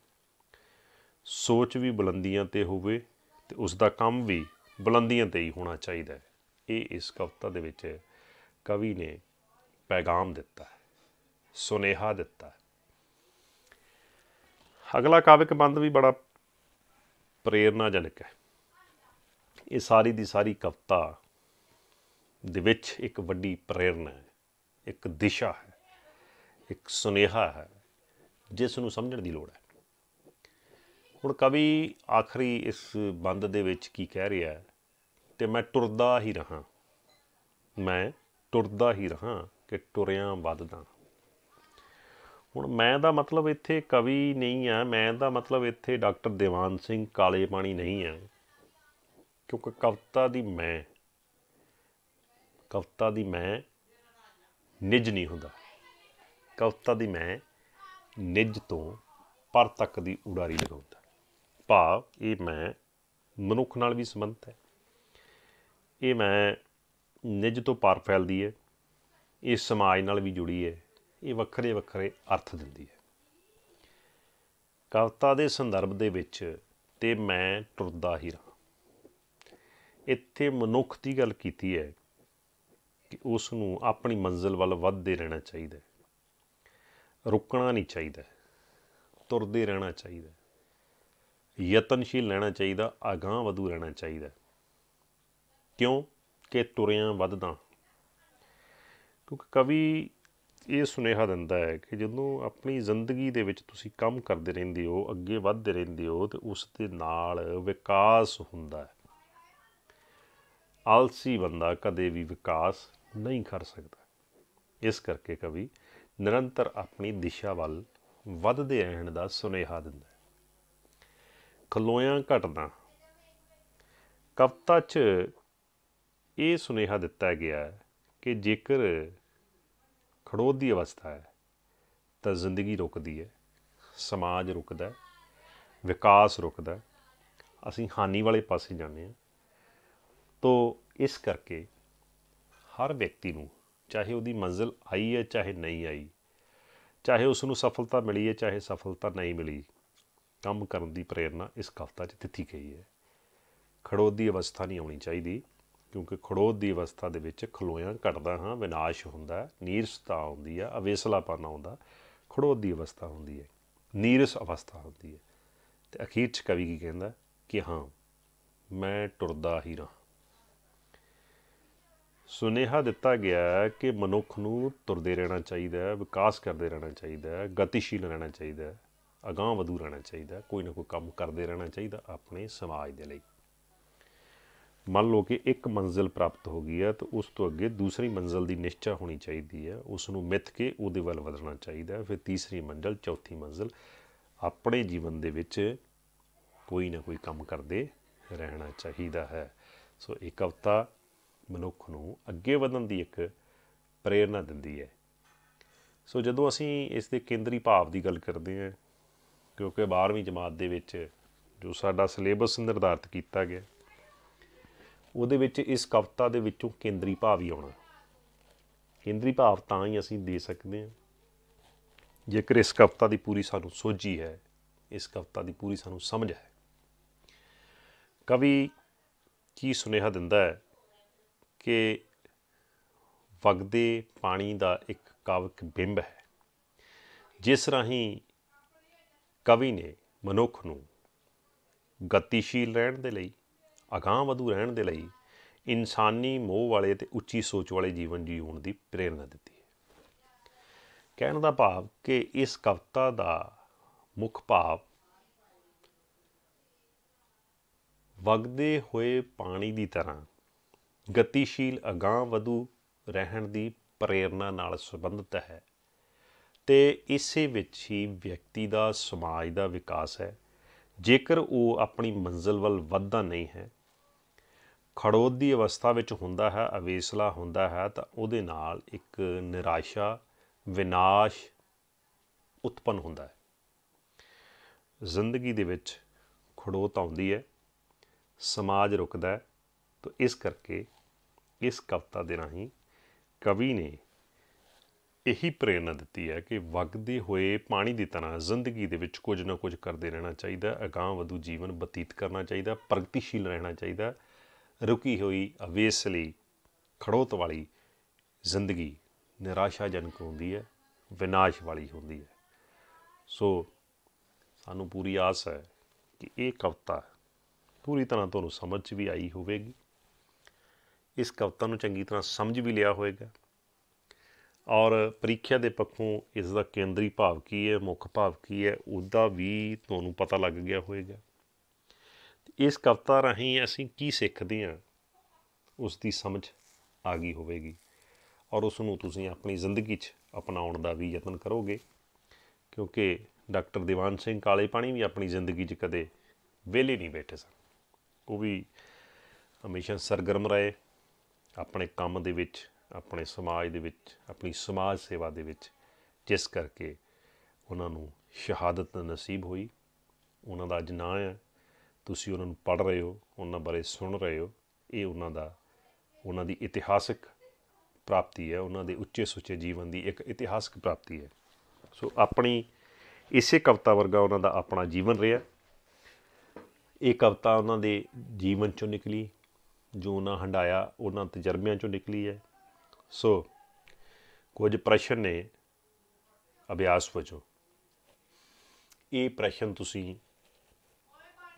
ਸੋਚ ਵੀ ਬੁਲੰਦੀਆਂ ਤੇ ਹੋਵੇ ਤੇ ਉਸ ਦਾ ਕੰਮ ਵੀ ਬੁਲੰਦੀਆਂ ਤੇ ਹੀ ਹੋਣਾ ਚਾਹੀਦਾ ਹੈ ਇਹ ਇਸ ਕਵਿਤਾ ਦੇ ਵਿੱਚ ਕਵੀ ਨੇ ਪੈਗਾਮ ਦਿੱਤਾ ਹੈ ਸੁਨੇਹਾ ਦਿੱਤਾ ਹੈ ਅਗਲਾ ਕਾਵਿਕ ਬੰਦ ਵੀ ਬੜਾ ਪ੍ਰੇਰਣਾਜਨਕ ਹੈ ਇਹ ਸਾਰੀ ਦੀ ਸਾਰੀ ਕਵਤਾ ਦੇ ਵਿੱਚ ਇੱਕ ਵੱਡੀ ਪ੍ਰੇਰਣਾ ਹੈ ਇੱਕ ਦਿਸ਼ਾ ਹੈ ਇੱਕ ਸੁਨੇਹਾ ਹੈ ਜਿਸ ਨੂੰ ਸਮਝਣ ਦੀ ਲੋੜ ਹੈ ਹੁਣ ਕਵੀ ਆਖਰੀ ਇਸ ਬੰਦ ਦੇ ਵਿੱਚ ਕੀ ਕਹਿ ਰਿਹਾ ਹੈ ਤੇ ਮੈਂ ਟੁਰਦਾ ਹੀ ਰਹਾ ਮੈਂ ਟੁਰਦਾ ਹੀ ਰਹਾ ਕਿ ਟੁਰਿਆਂ ਵੱਧਦਾ ਹੁਣ ਮੈਂ ਦਾ ਮਤਲਬ ਇੱਥੇ ਕਵੀ ਨਹੀਂ ਆ ਮੈਂ ਦਾ ਮਤਲਬ ਇੱਥੇ ਡਾਕਟਰ ਦੀਵਾਨ ਸਿੰਘ ਕਾਲੇ ਪਾਣੀ ਨਹੀਂ ਆ ਕਿਉਂਕਿ ਕਵਤਾ ਦੀ ਮੈਂ ਕਵਤਾ ਦੀ ਮੈਂ ਨਿਜ ਨਹੀਂ ਹੁੰਦਾ ਕਵਤਾ ਦੀ ਮੈਂ ਨਿਜ ਤੋਂ ਪਰ ਤੱਕ ਦੀ ਉਡਾਰੀ ਲਗਾਉਂਦਾ ਭਾਵ ਇਹ ਮੈਂ ਮਨੁੱਖ ਨਾਲ ਵੀ ਸੰਬੰਧਤ ਹੈ ਇਹ ਮੈਂ ਨਿਜ ਤੋਂ ਪਰ ਫੈਲਦੀ ਹੈ ਇਹ ਸਮਾਜ ਨਾਲ ਵੀ ਜੁੜੀ ਹੈ ਇਹ ਵੱਖਰੇ ਵੱਖਰੇ ਅਰਥ ਦਿੰਦੀ ਹੈ ਕਵਤਾ ਦੇ ਸੰਦਰਭ ਦੇ ਵਿੱਚ ਤੇ ਮੈਂ ਟੁਰਦਾ ਹੀ ਰਹਾਂ ਇੱਥੇ ਮਨੁੱਖ ਦੀ ਗੱਲ ਕੀਤੀ ਹੈ ਕਿ ਉਸ ਨੂੰ ਆਪਣੀ ਮੰਜ਼ਲ ਵੱਲ ਵੱਧਦੇ ਰਹਿਣਾ ਚਾਹੀਦਾ ਹੈ ਰੁਕਣਾ ਨਹੀਂ ਚਾਹੀਦਾ ਤੁਰਦੇ ਰਹਿਣਾ ਚਾਹੀਦਾ ਯਤਨਸ਼ੀਲ ਰਹਿਣਾ ਚਾਹੀਦਾ ਆਗਾਹ ਵਧੂ ਰਹਿਣਾ ਚਾਹੀਦਾ ਕਿਉਂ ਕਿ ਤੁਰਿਆਂ ਵੱਧਦਾ ਕਿਉਂਕਿ ਕਵੀ ਇਹ ਸੁਨੇਹਾ ਦਿੰਦਾ ਹੈ ਕਿ ਜਦੋਂ ਆਪਣੀ ਜ਼ਿੰਦਗੀ ਦੇ ਵਿੱਚ ਤੁਸੀਂ ਕੰਮ ਕਰਦੇ ਰਹਿੰਦੇ ਹੋ ਅੱਗੇ ਵਧਦੇ ਰਹਿੰਦੇ ਹੋ ਤੇ ਉਸ ਦੇ ਨਾਲ ਵਿਕਾਸ ਹੁੰਦਾ ਹੈ ਆਲਸੀ ਬੰਦਾ ਕਦੇ ਵੀ ਵਿਕਾਸ ਨਹੀਂ ਕਰ ਸਕਦਾ ਇਸ ਕਰਕੇ ਕਵੀ ਨਿਰੰਤਰ ਆਪਣੀ ਦਿਸ਼ਾ ਵੱਲ ਵੱਧਦੇ ਰਹਿਣ ਦਾ ਸੁਨੇਹਾ ਦਿੰਦਾ ਹੈ ਖਲੋਇਆਂ ਘਟਦਾ ਕਵਤਾ 'ਚ ਇਹ ਸੁਨੇਹਾ ਦਿੱਤਾ ਗਿਆ ਹੈ ਕਿ ਜੇਕਰ ਖੜੋਦ ਦੀ ਅਵਸਥਾ ਹੈ ਤਾਂ ਜ਼ਿੰਦਗੀ ਰੁਕਦੀ ਹੈ ਸਮਾਜ ਰੁਕਦਾ ਹੈ ਵਿਕਾਸ ਰੁਕਦਾ ਅਸੀਂ ਹਾਨੀ ਵਾਲੇ ਪਾਸੇ ਜਾਂਦੇ ਹਾਂ ਤੋ ਇਸ ਕਰਕੇ ਹਰ ਵਿਅਕਤੀ ਨੂੰ ਚਾਹੇ ਉਹਦੀ ਮੰਜ਼ਿਲ ਆਈ ਹੈ ਚਾਹੇ ਨਹੀਂ ਆਈ ਚਾਹੇ ਉਸ ਨੂੰ ਸਫਲਤਾ ਮਿਲੀ ਹੈ ਚਾਹੇ ਸਫਲਤਾ ਨਹੀਂ ਮਿਲੀ ਕੰਮ ਕਰਨ ਦੀ ਪ੍ਰੇਰਣਾ ਇਸ ਕਵਤਾ 'ਚ ਦਿੱਤੀ ਗਈ ਹੈ ਖੜੋਦ ਦੀ ਅਵਸਥਾ ਨਹੀਂ ਆਉਣੀ ਚਾਹੀਦੀ ਕਿਉਂਕਿ ਖੜੋਦ ਦੀ ਅਵਸਥਾ ਦੇ ਵਿੱਚ ਖਲੋਇਆਂ ਘਟਦਾ ਹਾਂ ਵਿਨਾਸ਼ ਹੁੰਦਾ ਨੀਰਸਤਾ ਆਉਂਦੀ ਆ ਅਵੇਸਲਾਪਨ ਆਉਂਦਾ ਖੜੋਦ ਦੀ ਅਵਸਥਾ ਹੁੰਦੀ ਹੈ ਨੀਰਸ ਅਵਸਥਾ ਹੁੰਦੀ ਹੈ ਤੇ ਅਖੀਰ 'ਚ ਕਵੀ ਕੀ ਕਹਿੰਦਾ ਕਿ ਹਾਂ ਮੈਂ ਟੁਰਦਾ ਹੀ ਰਹਾ ਸੁਨੇਹਾ ਦਿੱਤਾ ਗਿਆ ਹੈ ਕਿ ਮਨੁੱਖ ਨੂੰ ਤੁਰਦੇ ਰਹਿਣਾ ਚਾਹੀਦਾ ਹੈ ਵਿਕਾਸ ਕਰਦੇ ਰਹਿਣਾ ਚਾਹੀਦਾ ਹੈ ਗਤੀਸ਼ੀਲ ਰਹਿਣਾ ਚਾਹੀਦਾ ਹੈ ਅਗਾਹ ਵਧੂ ਰਹਿਣਾ ਚਾਹੀਦਾ ਕੋਈ ਨਾ ਕੋਈ ਕੰਮ ਕਰਦੇ ਰਹਿਣਾ ਚਾਹੀਦਾ ਆਪਣੇ ਸਮਾਜ ਦੇ ਲਈ ਮੰਨ ਲਓ ਕਿ ਇੱਕ ਮੰਜ਼ਿਲ ਪ੍ਰਾਪਤ ਹੋ ਗਈ ਹੈ ਤਾਂ ਉਸ ਤੋਂ ਅੱਗੇ ਦੂਸਰੀ ਮੰਜ਼ਿਲ ਦੀ ਨਿਸ਼ਚਾ ਹੋਣੀ ਚਾਹੀਦੀ ਹੈ ਉਸ ਨੂੰ ਮਿੱਥ ਕੇ ਉਹਦੇ ਵੱਲ ਵਧਣਾ ਚਾਹੀਦਾ ਫਿਰ ਤੀਸਰੀ ਮੰਜ਼ਿਲ ਚੌਥੀ ਮੰਜ਼ਿਲ ਆਪਣੇ ਜੀਵਨ ਦੇ ਵਿੱਚ ਕੋਈ ਨਾ ਕੋਈ ਕੰਮ ਕਰਦੇ ਰਹਿਣਾ ਚਾਹੀਦਾ ਹੈ ਸੋ ਇੱਕ ਹਫਤਾ ਮਨੁੱਖ ਨੂੰ ਅੱਗੇ ਵਧਣ ਦੀ ਇੱਕ ਪ੍ਰੇਰਣਾ ਦਿੰਦੀ ਹੈ ਸੋ ਜਦੋਂ ਅਸੀਂ ਇਸ ਦੇ ਕੇਂਦਰੀ ਭਾਵ ਦੀ ਗੱਲ ਕਰਦੇ ਹਾਂ ਕਿਉਂਕਿ 12ਵੀਂ ਜਮਾਤ ਦੇ ਵਿੱਚ ਜੋ ਸਾਡਾ ਸਿਲੇਬਸ ਨਿਰਧਾਰਿਤ ਕੀਤਾ ਗਿਆ ਉਹਦੇ ਵਿੱਚ ਇਸ ਕਵਿਤਾ ਦੇ ਵਿੱਚੋਂ ਕੇਂਦਰੀ ਭਾਵ ਹੀ ਆਉਣਾ ਕੇਂਦਰੀ ਭਾਵ ਤਾਂ ਹੀ ਅਸੀਂ ਦੇ ਸਕਦੇ ਹਾਂ ਜੇਕਰ ਇਸ ਕਵਿਤਾ ਦੀ ਪੂਰੀ ਸਾਨੂੰ ਸੋਝੀ ਹੈ ਇਸ ਕਵਿਤਾ ਦੀ ਪੂਰੀ ਸਾਨੂੰ ਸਮਝ ਹੈ ਕਵੀ ਕੀ ਸੁਨੇਹਾ ਦਿੰਦਾ ਹੈ ਕਿ ਵਗਦੇ ਪਾਣੀ ਦਾ ਇੱਕ ਕਾਵਿਕ ਬਿੰਬ ਹੈ ਜਿਸ ਰਾਹੀਂ ਕਵੀ ਨੇ ਮਨੁੱਖ ਨੂੰ ਗਤੀਸ਼ੀਲ ਰਹਿਣ ਦੇ ਲਈ ਅਗਾਹ ਵਧੂ ਰਹਿਣ ਦੇ ਲਈ ਇਨਸਾਨੀ ਮੋਹ ਵਾਲੇ ਤੇ ਉੱਚੀ ਸੋਚ ਵਾਲੇ ਜੀਵਨ ਜੀਉਣ ਦੀ ਪ੍ਰੇਰਣਾ ਦਿੱਤੀ ਹੈ ਕਹਿਣ ਦਾ ਭਾਵ ਕਿ ਇਸ ਕਵਿਤਾ ਦਾ ਮੁੱਖ ਭਾਵ ਵਗਦੇ ਹੋਏ ਪਾਣੀ ਦੀ ਤਰ੍ਹਾਂ ਗਤੀਸ਼ੀਲ ਅਗਾਹ ਵਧੂ ਰਹਿਣ ਦੀ ਪ੍ਰੇਰਣਾ ਨਾਲ ਸੰਬੰਧਿਤ ਹੈ ਤੇ ਇਸੇ ਵਿੱਚ ਹੀ ਵਿਅਕਤੀ ਦਾ ਸਮਾਜ ਦਾ ਵਿਕਾਸ ਹੈ ਜੇਕਰ ਉਹ ਆਪਣੀ ਮੰਜ਼ਲ ਵੱਲ ਵੱਧਦਾ ਨਹੀਂ ਹੈ ਖੜੋਤ ਦੀ ਅਵਸਥਾ ਵਿੱਚ ਹੁੰਦਾ ਹੈ ਅਵੇਸਲਾ ਹੁੰਦਾ ਹੈ ਤਾਂ ਉਹਦੇ ਨਾਲ ਇੱਕ ਨਿਰਾਸ਼ਾ ਵਿਨਾਸ਼ ਉਤਪਨ ਹੁੰਦਾ ਹੈ ਜ਼ਿੰਦਗੀ ਦੇ ਵਿੱਚ ਖੜੋਤ ਆਉਂਦੀ ਹੈ ਸਮਾਜ ਰੁਕਦਾ ਹੈ ਤਾਂ ਇਸ ਕਰਕੇ ਇਸ ਕਵਿਤਾ ਦੇ ਰਾਹੀਂ ਕਵੀ ਨੇ ਇਹੀ ਪ੍ਰੇਰਣਾ ਦਿੱਤੀ ਹੈ ਕਿ ਵਗਦੇ ਹੋਏ ਪਾਣੀ ਦੀ ਤਰ੍ਹਾਂ ਜ਼ਿੰਦਗੀ ਦੇ ਵਿੱਚ ਕੁਝ ਨਾ ਕੁਝ ਕਰਦੇ ਰਹਿਣਾ ਚਾਹੀਦਾ ਅਗਾਹ ਵਧੂ ਜੀਵਨ ਬਤੀਤ ਕਰਨਾ ਚਾਹੀਦਾ ਪ੍ਰਗਤੀਸ਼ੀਲ ਰਹਿਣਾ ਚਾਹੀਦਾ ਰੁਕੀ ਹੋਈ ਅਵੇਸਲੀ ਖੜੋਤ ਵਾਲੀ ਜ਼ਿੰਦਗੀ ਨਿਰਾਸ਼ਾਜਨਕ ਹੁੰਦੀ ਹੈ ਵਿਨਾਸ਼ ਵਾਲੀ ਹੁੰਦੀ ਹੈ ਸੋ ਸਾਨੂੰ ਪੂਰੀ ਆਸ ਹੈ ਕਿ ਇਹ ਕਵਤਾ ਪੂਰੀ ਤਰ੍ਹਾਂ ਤੁਹਾਨੂੰ ਸਮਝ 'ਚ ਵੀ ਆਈ ਹੋਵੇਗੀ ਇਸ ਕਵਤਾ ਨੂੰ ਚੰਗੀ ਤਰ੍ਹਾਂ ਸਮਝ ਵੀ ਲਿਆ ਹੋਵੇਗਾ ਔਰ ਪ੍ਰੀਖਿਆ ਦੇ ਪੱਖੋਂ ਇਸ ਦਾ ਕੇਂਦਰੀ ਭਾਵ ਕੀ ਹੈ ਮੁੱਖ ਭਾਵ ਕੀ ਹੈ ਉਹਦਾ ਵੀ ਤੁਹਾਨੂੰ ਪਤਾ ਲੱਗ ਗਿਆ ਹੋਵੇਗਾ ਇਸ ਕਵਤਾ ਰਾਹੀਂ ਅਸੀਂ ਕੀ ਸਿੱਖਦੇ ਹਾਂ ਉਸ ਦੀ ਸਮਝ ਆ ਗਈ ਹੋਵੇਗੀ ਔਰ ਉਸ ਨੂੰ ਤੁਸੀਂ ਆਪਣੀ ਜ਼ਿੰਦਗੀ 'ਚ ਅਪਣਾਉਣ ਦਾ ਵੀ ਯਤਨ ਕਰੋਗੇ ਕਿਉਂਕਿ ਡਾਕਟਰ ਦੀਵਾਨ ਸਿੰਘ ਕਾਲੇ ਪਾਣੀ ਵੀ ਆਪਣੀ ਜ਼ਿੰਦਗੀ 'ਚ ਕਦੇ ਵਿਹਲੇ ਨਹੀਂ ਬੈਠੇ ਸਨ ਉਹ ਵੀ ਹਮੇਸ਼ਾ ਸਰਗਰਮ ਰਹੇ ਆਪਣੇ ਕੰਮ ਦੇ ਵਿੱਚ ਆਪਣੇ ਸਮਾਜ ਦੇ ਵਿੱਚ ਆਪਣੀ ਸਮਾਜ ਸੇਵਾ ਦੇ ਵਿੱਚ ਜਿਸ ਕਰਕੇ ਉਹਨਾਂ ਨੂੰ ਸ਼ਹਾਦਤ ਨਸੀਬ ਹੋਈ ਉਹਨਾਂ ਦਾ ਅੱਜ ਹੈ ਤੁਸੀਂ ਉਹਨਾਂ ਨੂੰ ਪੜ ਰਹੇ ਹੋ ਉਹਨਾਂ ਬਾਰੇ ਸੁਣ ਰਹੇ ਹੋ ਇਹ ਉਹਨਾਂ ਦਾ ਉਹਨਾਂ ਦੀ ਇਤਿਹਾਸਿਕ ਪ੍ਰਾਪਤੀ ਹੈ ਉਹਨਾਂ ਦੇ ਉੱਚੇ ਸੁੱਚੇ ਜੀਵਨ ਦੀ ਇੱਕ ਇਤਿਹਾਸਕ ਪ੍ਰਾਪਤੀ ਹੈ ਸੋ ਆਪਣੀ ਇਸੇ ਕਵਤਾ ਵਰਗਾ ਉਹਨਾਂ ਦਾ ਆਪਣਾ ਜੀਵਨ ਰਿਹਾ ਇਹ ਕਵਤਾ ਉਹਨਾਂ ਦੇ ਜੀਵਨ ਚੋਂ ਨਿਕਲੀ ਜੋ ਨਾ ਹੰਡਾਇਆ ਉਹਨਾਂ ਤਜਰਬਿਆਂ ਚੋਂ ਨਿਕਲੀ ਹੈ ਸੋ ਕੁਝ ਪ੍ਰਸ਼ਨ ਨੇ ਅਭਿਆਸ ਵਜੋਂ ਇਹ ਪ੍ਰਸ਼ਨ ਤੁਸੀਂ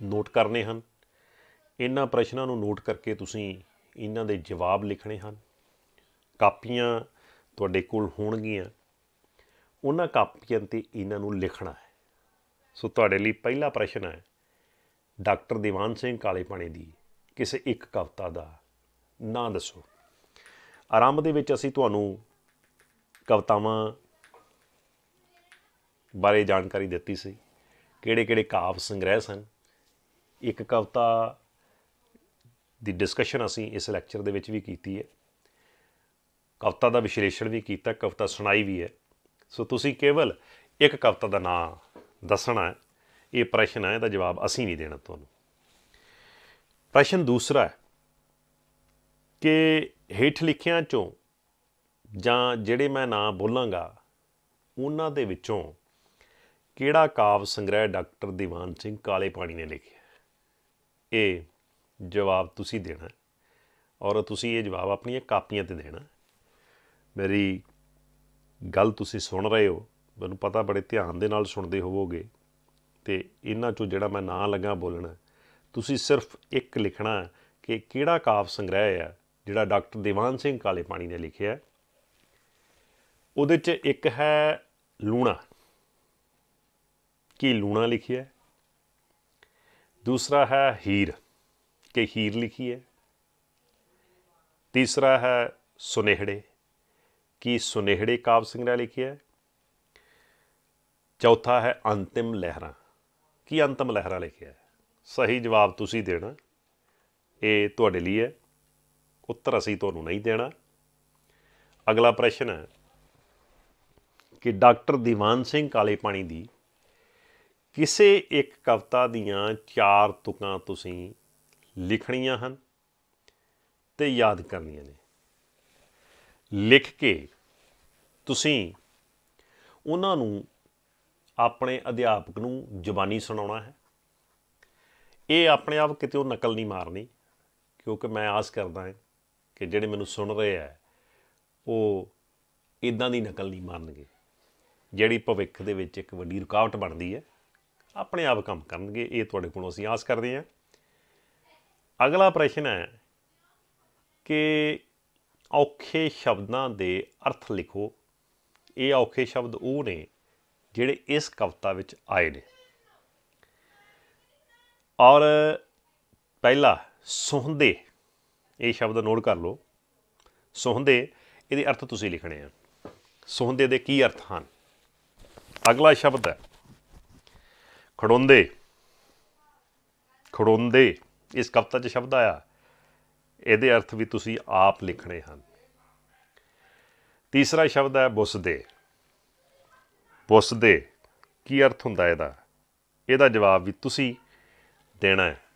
ਨੋਟ ਕਰਨੇ ਹਨ ਇਹਨਾਂ ਪ੍ਰਸ਼ਨਾਂ ਨੂੰ ਨੋਟ ਕਰਕੇ ਤੁਸੀਂ ਇਹਨਾਂ ਦੇ ਜਵਾਬ ਲਿਖਣੇ ਹਨ ਕਾਪੀਆਂ ਤੁਹਾਡੇ ਕੋਲ ਹੋਣਗੀਆਂ ਉਹਨਾਂ ਕਾਪੀਆਂ ਤੇ ਇਹਨਾਂ ਨੂੰ ਲਿਖਣਾ ਹੈ ਸੋ ਤੁਹਾਡੇ ਲਈ ਪਹਿਲਾ ਪ੍ਰਸ਼ਨ ਹੈ ਡਾਕਟਰ ਦੀਵਾਨ ਸਿੰਘ ਕਾਲੇ ਪਾਣੀ ਦੀ ਕਿਸੇ ਇੱਕ ਕਵਤਾ ਦਾ ਨਾਂ ਦੱਸੋ ਆਰੰਭ ਦੇ ਵਿੱਚ ਅਸੀਂ ਤੁਹਾਨੂੰ ਕਵਤਾਵਾਂ ਬਾਰੇ ਜਾਣਕਾਰੀ ਦਿੱਤੀ ਸੀ ਕਿਹੜੇ-ਕਿਹੜੇ ਕਾਵ ਸੰਗ੍ਰਹਿ ਸਨ ਇੱਕ ਕਵਤਾ ਦੀ ਡਿਸਕਸ਼ਨ ਅਸੀਂ ਇਸ ਲੈਕਚਰ ਦੇ ਵਿੱਚ ਵੀ ਕੀਤੀ ਹੈ ਕਵਤਾ ਦਾ ਵਿਸ਼ਲੇਸ਼ਣ ਵੀ ਕੀਤਾ ਕਵਤਾ ਸੁਣਾਈ ਵੀ ਹੈ ਸੋ ਤੁਸੀਂ ਕੇਵਲ ਇੱਕ ਕਵਤਾ ਦਾ ਨਾਂ ਦੱਸਣਾ ਹੈ ਇਹ ਪ੍ਰਸ਼ਨ ਹੈ ਦਾ ਜਵਾਬ ਅਸੀਂ ਨਹੀਂ ਦੇਣਾ ਤੁਹਾਨੂੰ ਪ੍ਰਸ਼ਨ ਦੂਸਰਾ ਹੈ ਕਿ ਹੇਠ ਲਿਖਿਆਂ ਚੋਂ ਜਾਂ ਜਿਹੜੇ ਮੈਂ ਨਾਂ ਬੋਲਾਂਗਾ ਉਹਨਾਂ ਦੇ ਵਿੱਚੋਂ ਕਿਹੜਾ ਕਾਵ ਸੰਗ੍ਰਹਿ ਡਾਕਟਰ ਦੀਵਾਨ ਸਿੰਘ ਕਾਲੇ ਪਾਣੀ ਨੇ ਲਿਖਿਆ ਇਹ ਜਵਾਬ ਤੁਸੀਂ ਦੇਣਾ ਔਰ ਤੁਸੀਂ ਇਹ ਜਵਾਬ ਆਪਣੀਆਂ ਕਾਪੀਆਂ ਤੇ ਦੇਣਾ ਮੇਰੀ ਗੱਲ ਤੁਸੀਂ ਸੁਣ ਰਹੇ ਹੋ ਮੈਨੂੰ ਪਤਾ ਬੜੇ ਧਿਆਨ ਦੇ ਨਾਲ ਸੁਣਦੇ ਹੋਵੋਗੇ ਤੇ ਇਹਨਾਂ ਚੋਂ ਜਿਹੜਾ ਮੈਂ ਨਾਂ ਲਗਾ ਬੋਲਣਾ ਤੁਸੀਂ ਸਿਰਫ ਇੱਕ ਲਿਖਣਾ ਕਿ ਕਿਹੜਾ ਕਾਵ ਸੰਗ੍ਰਹਿ ਹੈ ਜਿਹੜਾ ਡਾਕਟਰ ਦੀਵਾਨ ਸਿੰਘ ਕਾਲੇ ਪਾਣੀ ਨੇ ਲਿਖਿਆ ਹੈ ਉਹਦੇ 'ਚ ਇੱਕ ਹੈ ਲੂਣਾ ਕੀ ਲੂਣਾ ਲਿਖਿਆ ਦੂਸਰਾ ਹੈ ਹੀਰ ਕਿ ਹੀਰ ਲਿਖੀ ਹੈ ਤੀਸਰਾ ਹੈ ਸੁਨੇਹੜੇ ਕੀ ਸੁਨੇਹੜੇ ਕਾਵ ਸੰਗ੍ਰਹਿ ਲਿਖਿਆ ਚੌਥਾ ਹੈ ਅੰਤਿਮ ਲਹਿਰਾਂ ਕੀ ਅੰਤਮ ਲਹਿਰਾਂ ਲਿਖਿਆ ਹੈ ਸਹੀ ਜਵਾਬ ਤੁਸੀਂ ਦੇਣਾ ਇਹ ਤੁਹਾਡੇ ਲਈ ਹੈ ਉੱਤਰ ਅਸੀਂ ਤੁਹਾਨੂੰ ਨਹੀਂ ਦੇਣਾ ਅਗਲਾ ਪ੍ਰਸ਼ਨ ਹੈ ਕਿ ਡਾਕਟਰ ਦੀਵਾਨ ਸਿੰਘ ਕਾਲੇ ਪਾਣੀ ਦੀ ਕਿਸੇ ਇੱਕ ਕਵਿਤਾ ਦੀਆਂ ਚਾਰ ਤੁਕਾਂ ਤੁਸੀਂ ਲਿਖਣੀਆਂ ਹਨ ਤੇ ਯਾਦ ਕਰਨੀਆਂ ਨੇ ਲਿਖ ਕੇ ਤੁਸੀਂ ਉਹਨਾਂ ਨੂੰ ਆਪਣੇ ਅਧਿਆਪਕ ਨੂੰ ਜ਼ੁਬਾਨੀ ਸੁਣਾਉਣਾ ਹੈ ਇਹ ਆਪਣੇ ਆਪ ਕਿਤੇ ਉਹ ਨਕਲ ਨਹੀਂ ਮਾਰਨੀ ਕਿਉਂਕਿ ਮੈਂ ਆਸ ਕਰਦਾ ਹਾਂ ਕਿ ਜਿਹੜੇ ਮੈਨੂੰ ਸੁਣ ਰਹੇ ਆ ਉਹ ਇਦਾਂ ਦੀ ਨਕਲ ਨਹੀਂ ਮਾਰਨਗੇ ਜਿਹੜੀ ਭਵਿੱਖ ਦੇ ਵਿੱਚ ਇੱਕ ਵੱਡੀ ਰੁਕਾਵਟ ਬਣਦੀ ਹੈ ਆਪਣੇ ਆਪ ਕੰਮ ਕਰਨਗੇ ਇਹ ਤੁਹਾਡੇ ਕੋਲੋਂ ਅਸੀਂ ਆਸ ਕਰਦੇ ਹਾਂ ਅਗਲਾ ਪ੍ਰਸ਼ਨ ਹੈ ਕਿ ਔਖੇ ਸ਼ਬਦਾਂ ਦੇ ਅਰਥ ਲਿਖੋ ਇਹ ਔਖੇ ਸ਼ਬਦ ਉਹ ਨੇ ਜਿਹੜੇ ਇਸ ਕਵਿਤਾ ਵਿੱਚ ਆਏ ਨੇ ਔਰ ਪਹਿਲਾ ਸੁਹੰਦੇ ਇਹ ਸ਼ਬਦ ਨੋਟ ਕਰ ਲਓ ਸੁਹੰਦੇ ਇਹਦੇ ਅਰਥ ਤੁਸੀਂ ਲਿਖਣੇ ਆ ਸੁਹੰਦੇ ਦੇ ਕੀ ਅਰਥ ਹਨ ਅਗਲਾ ਸ਼ਬਦ ਹੈ ਖੜੋਂਦੇ ਖੜੋਂਦੇ ਇਸ ਕਵਿਤਾ 'ਚ ਸ਼ਬਦ ਆਇਆ ਇਹਦੇ ਅਰਥ ਵੀ ਤੁਸੀਂ ਆਪ ਲਿਖਣੇ ਹਨ ਤੀਸਰਾ ਸ਼ਬਦ ਹੈ ਬੁੱਸਦੇ ਬੁੱਸਦੇ ਕੀ ਅਰਥ ਹੁੰਦਾ ਇਹਦਾ ਇਹਦਾ ਜਵਾਬ ਵੀ ਤੁਸੀਂ ਦੇਣਾ ਹੈ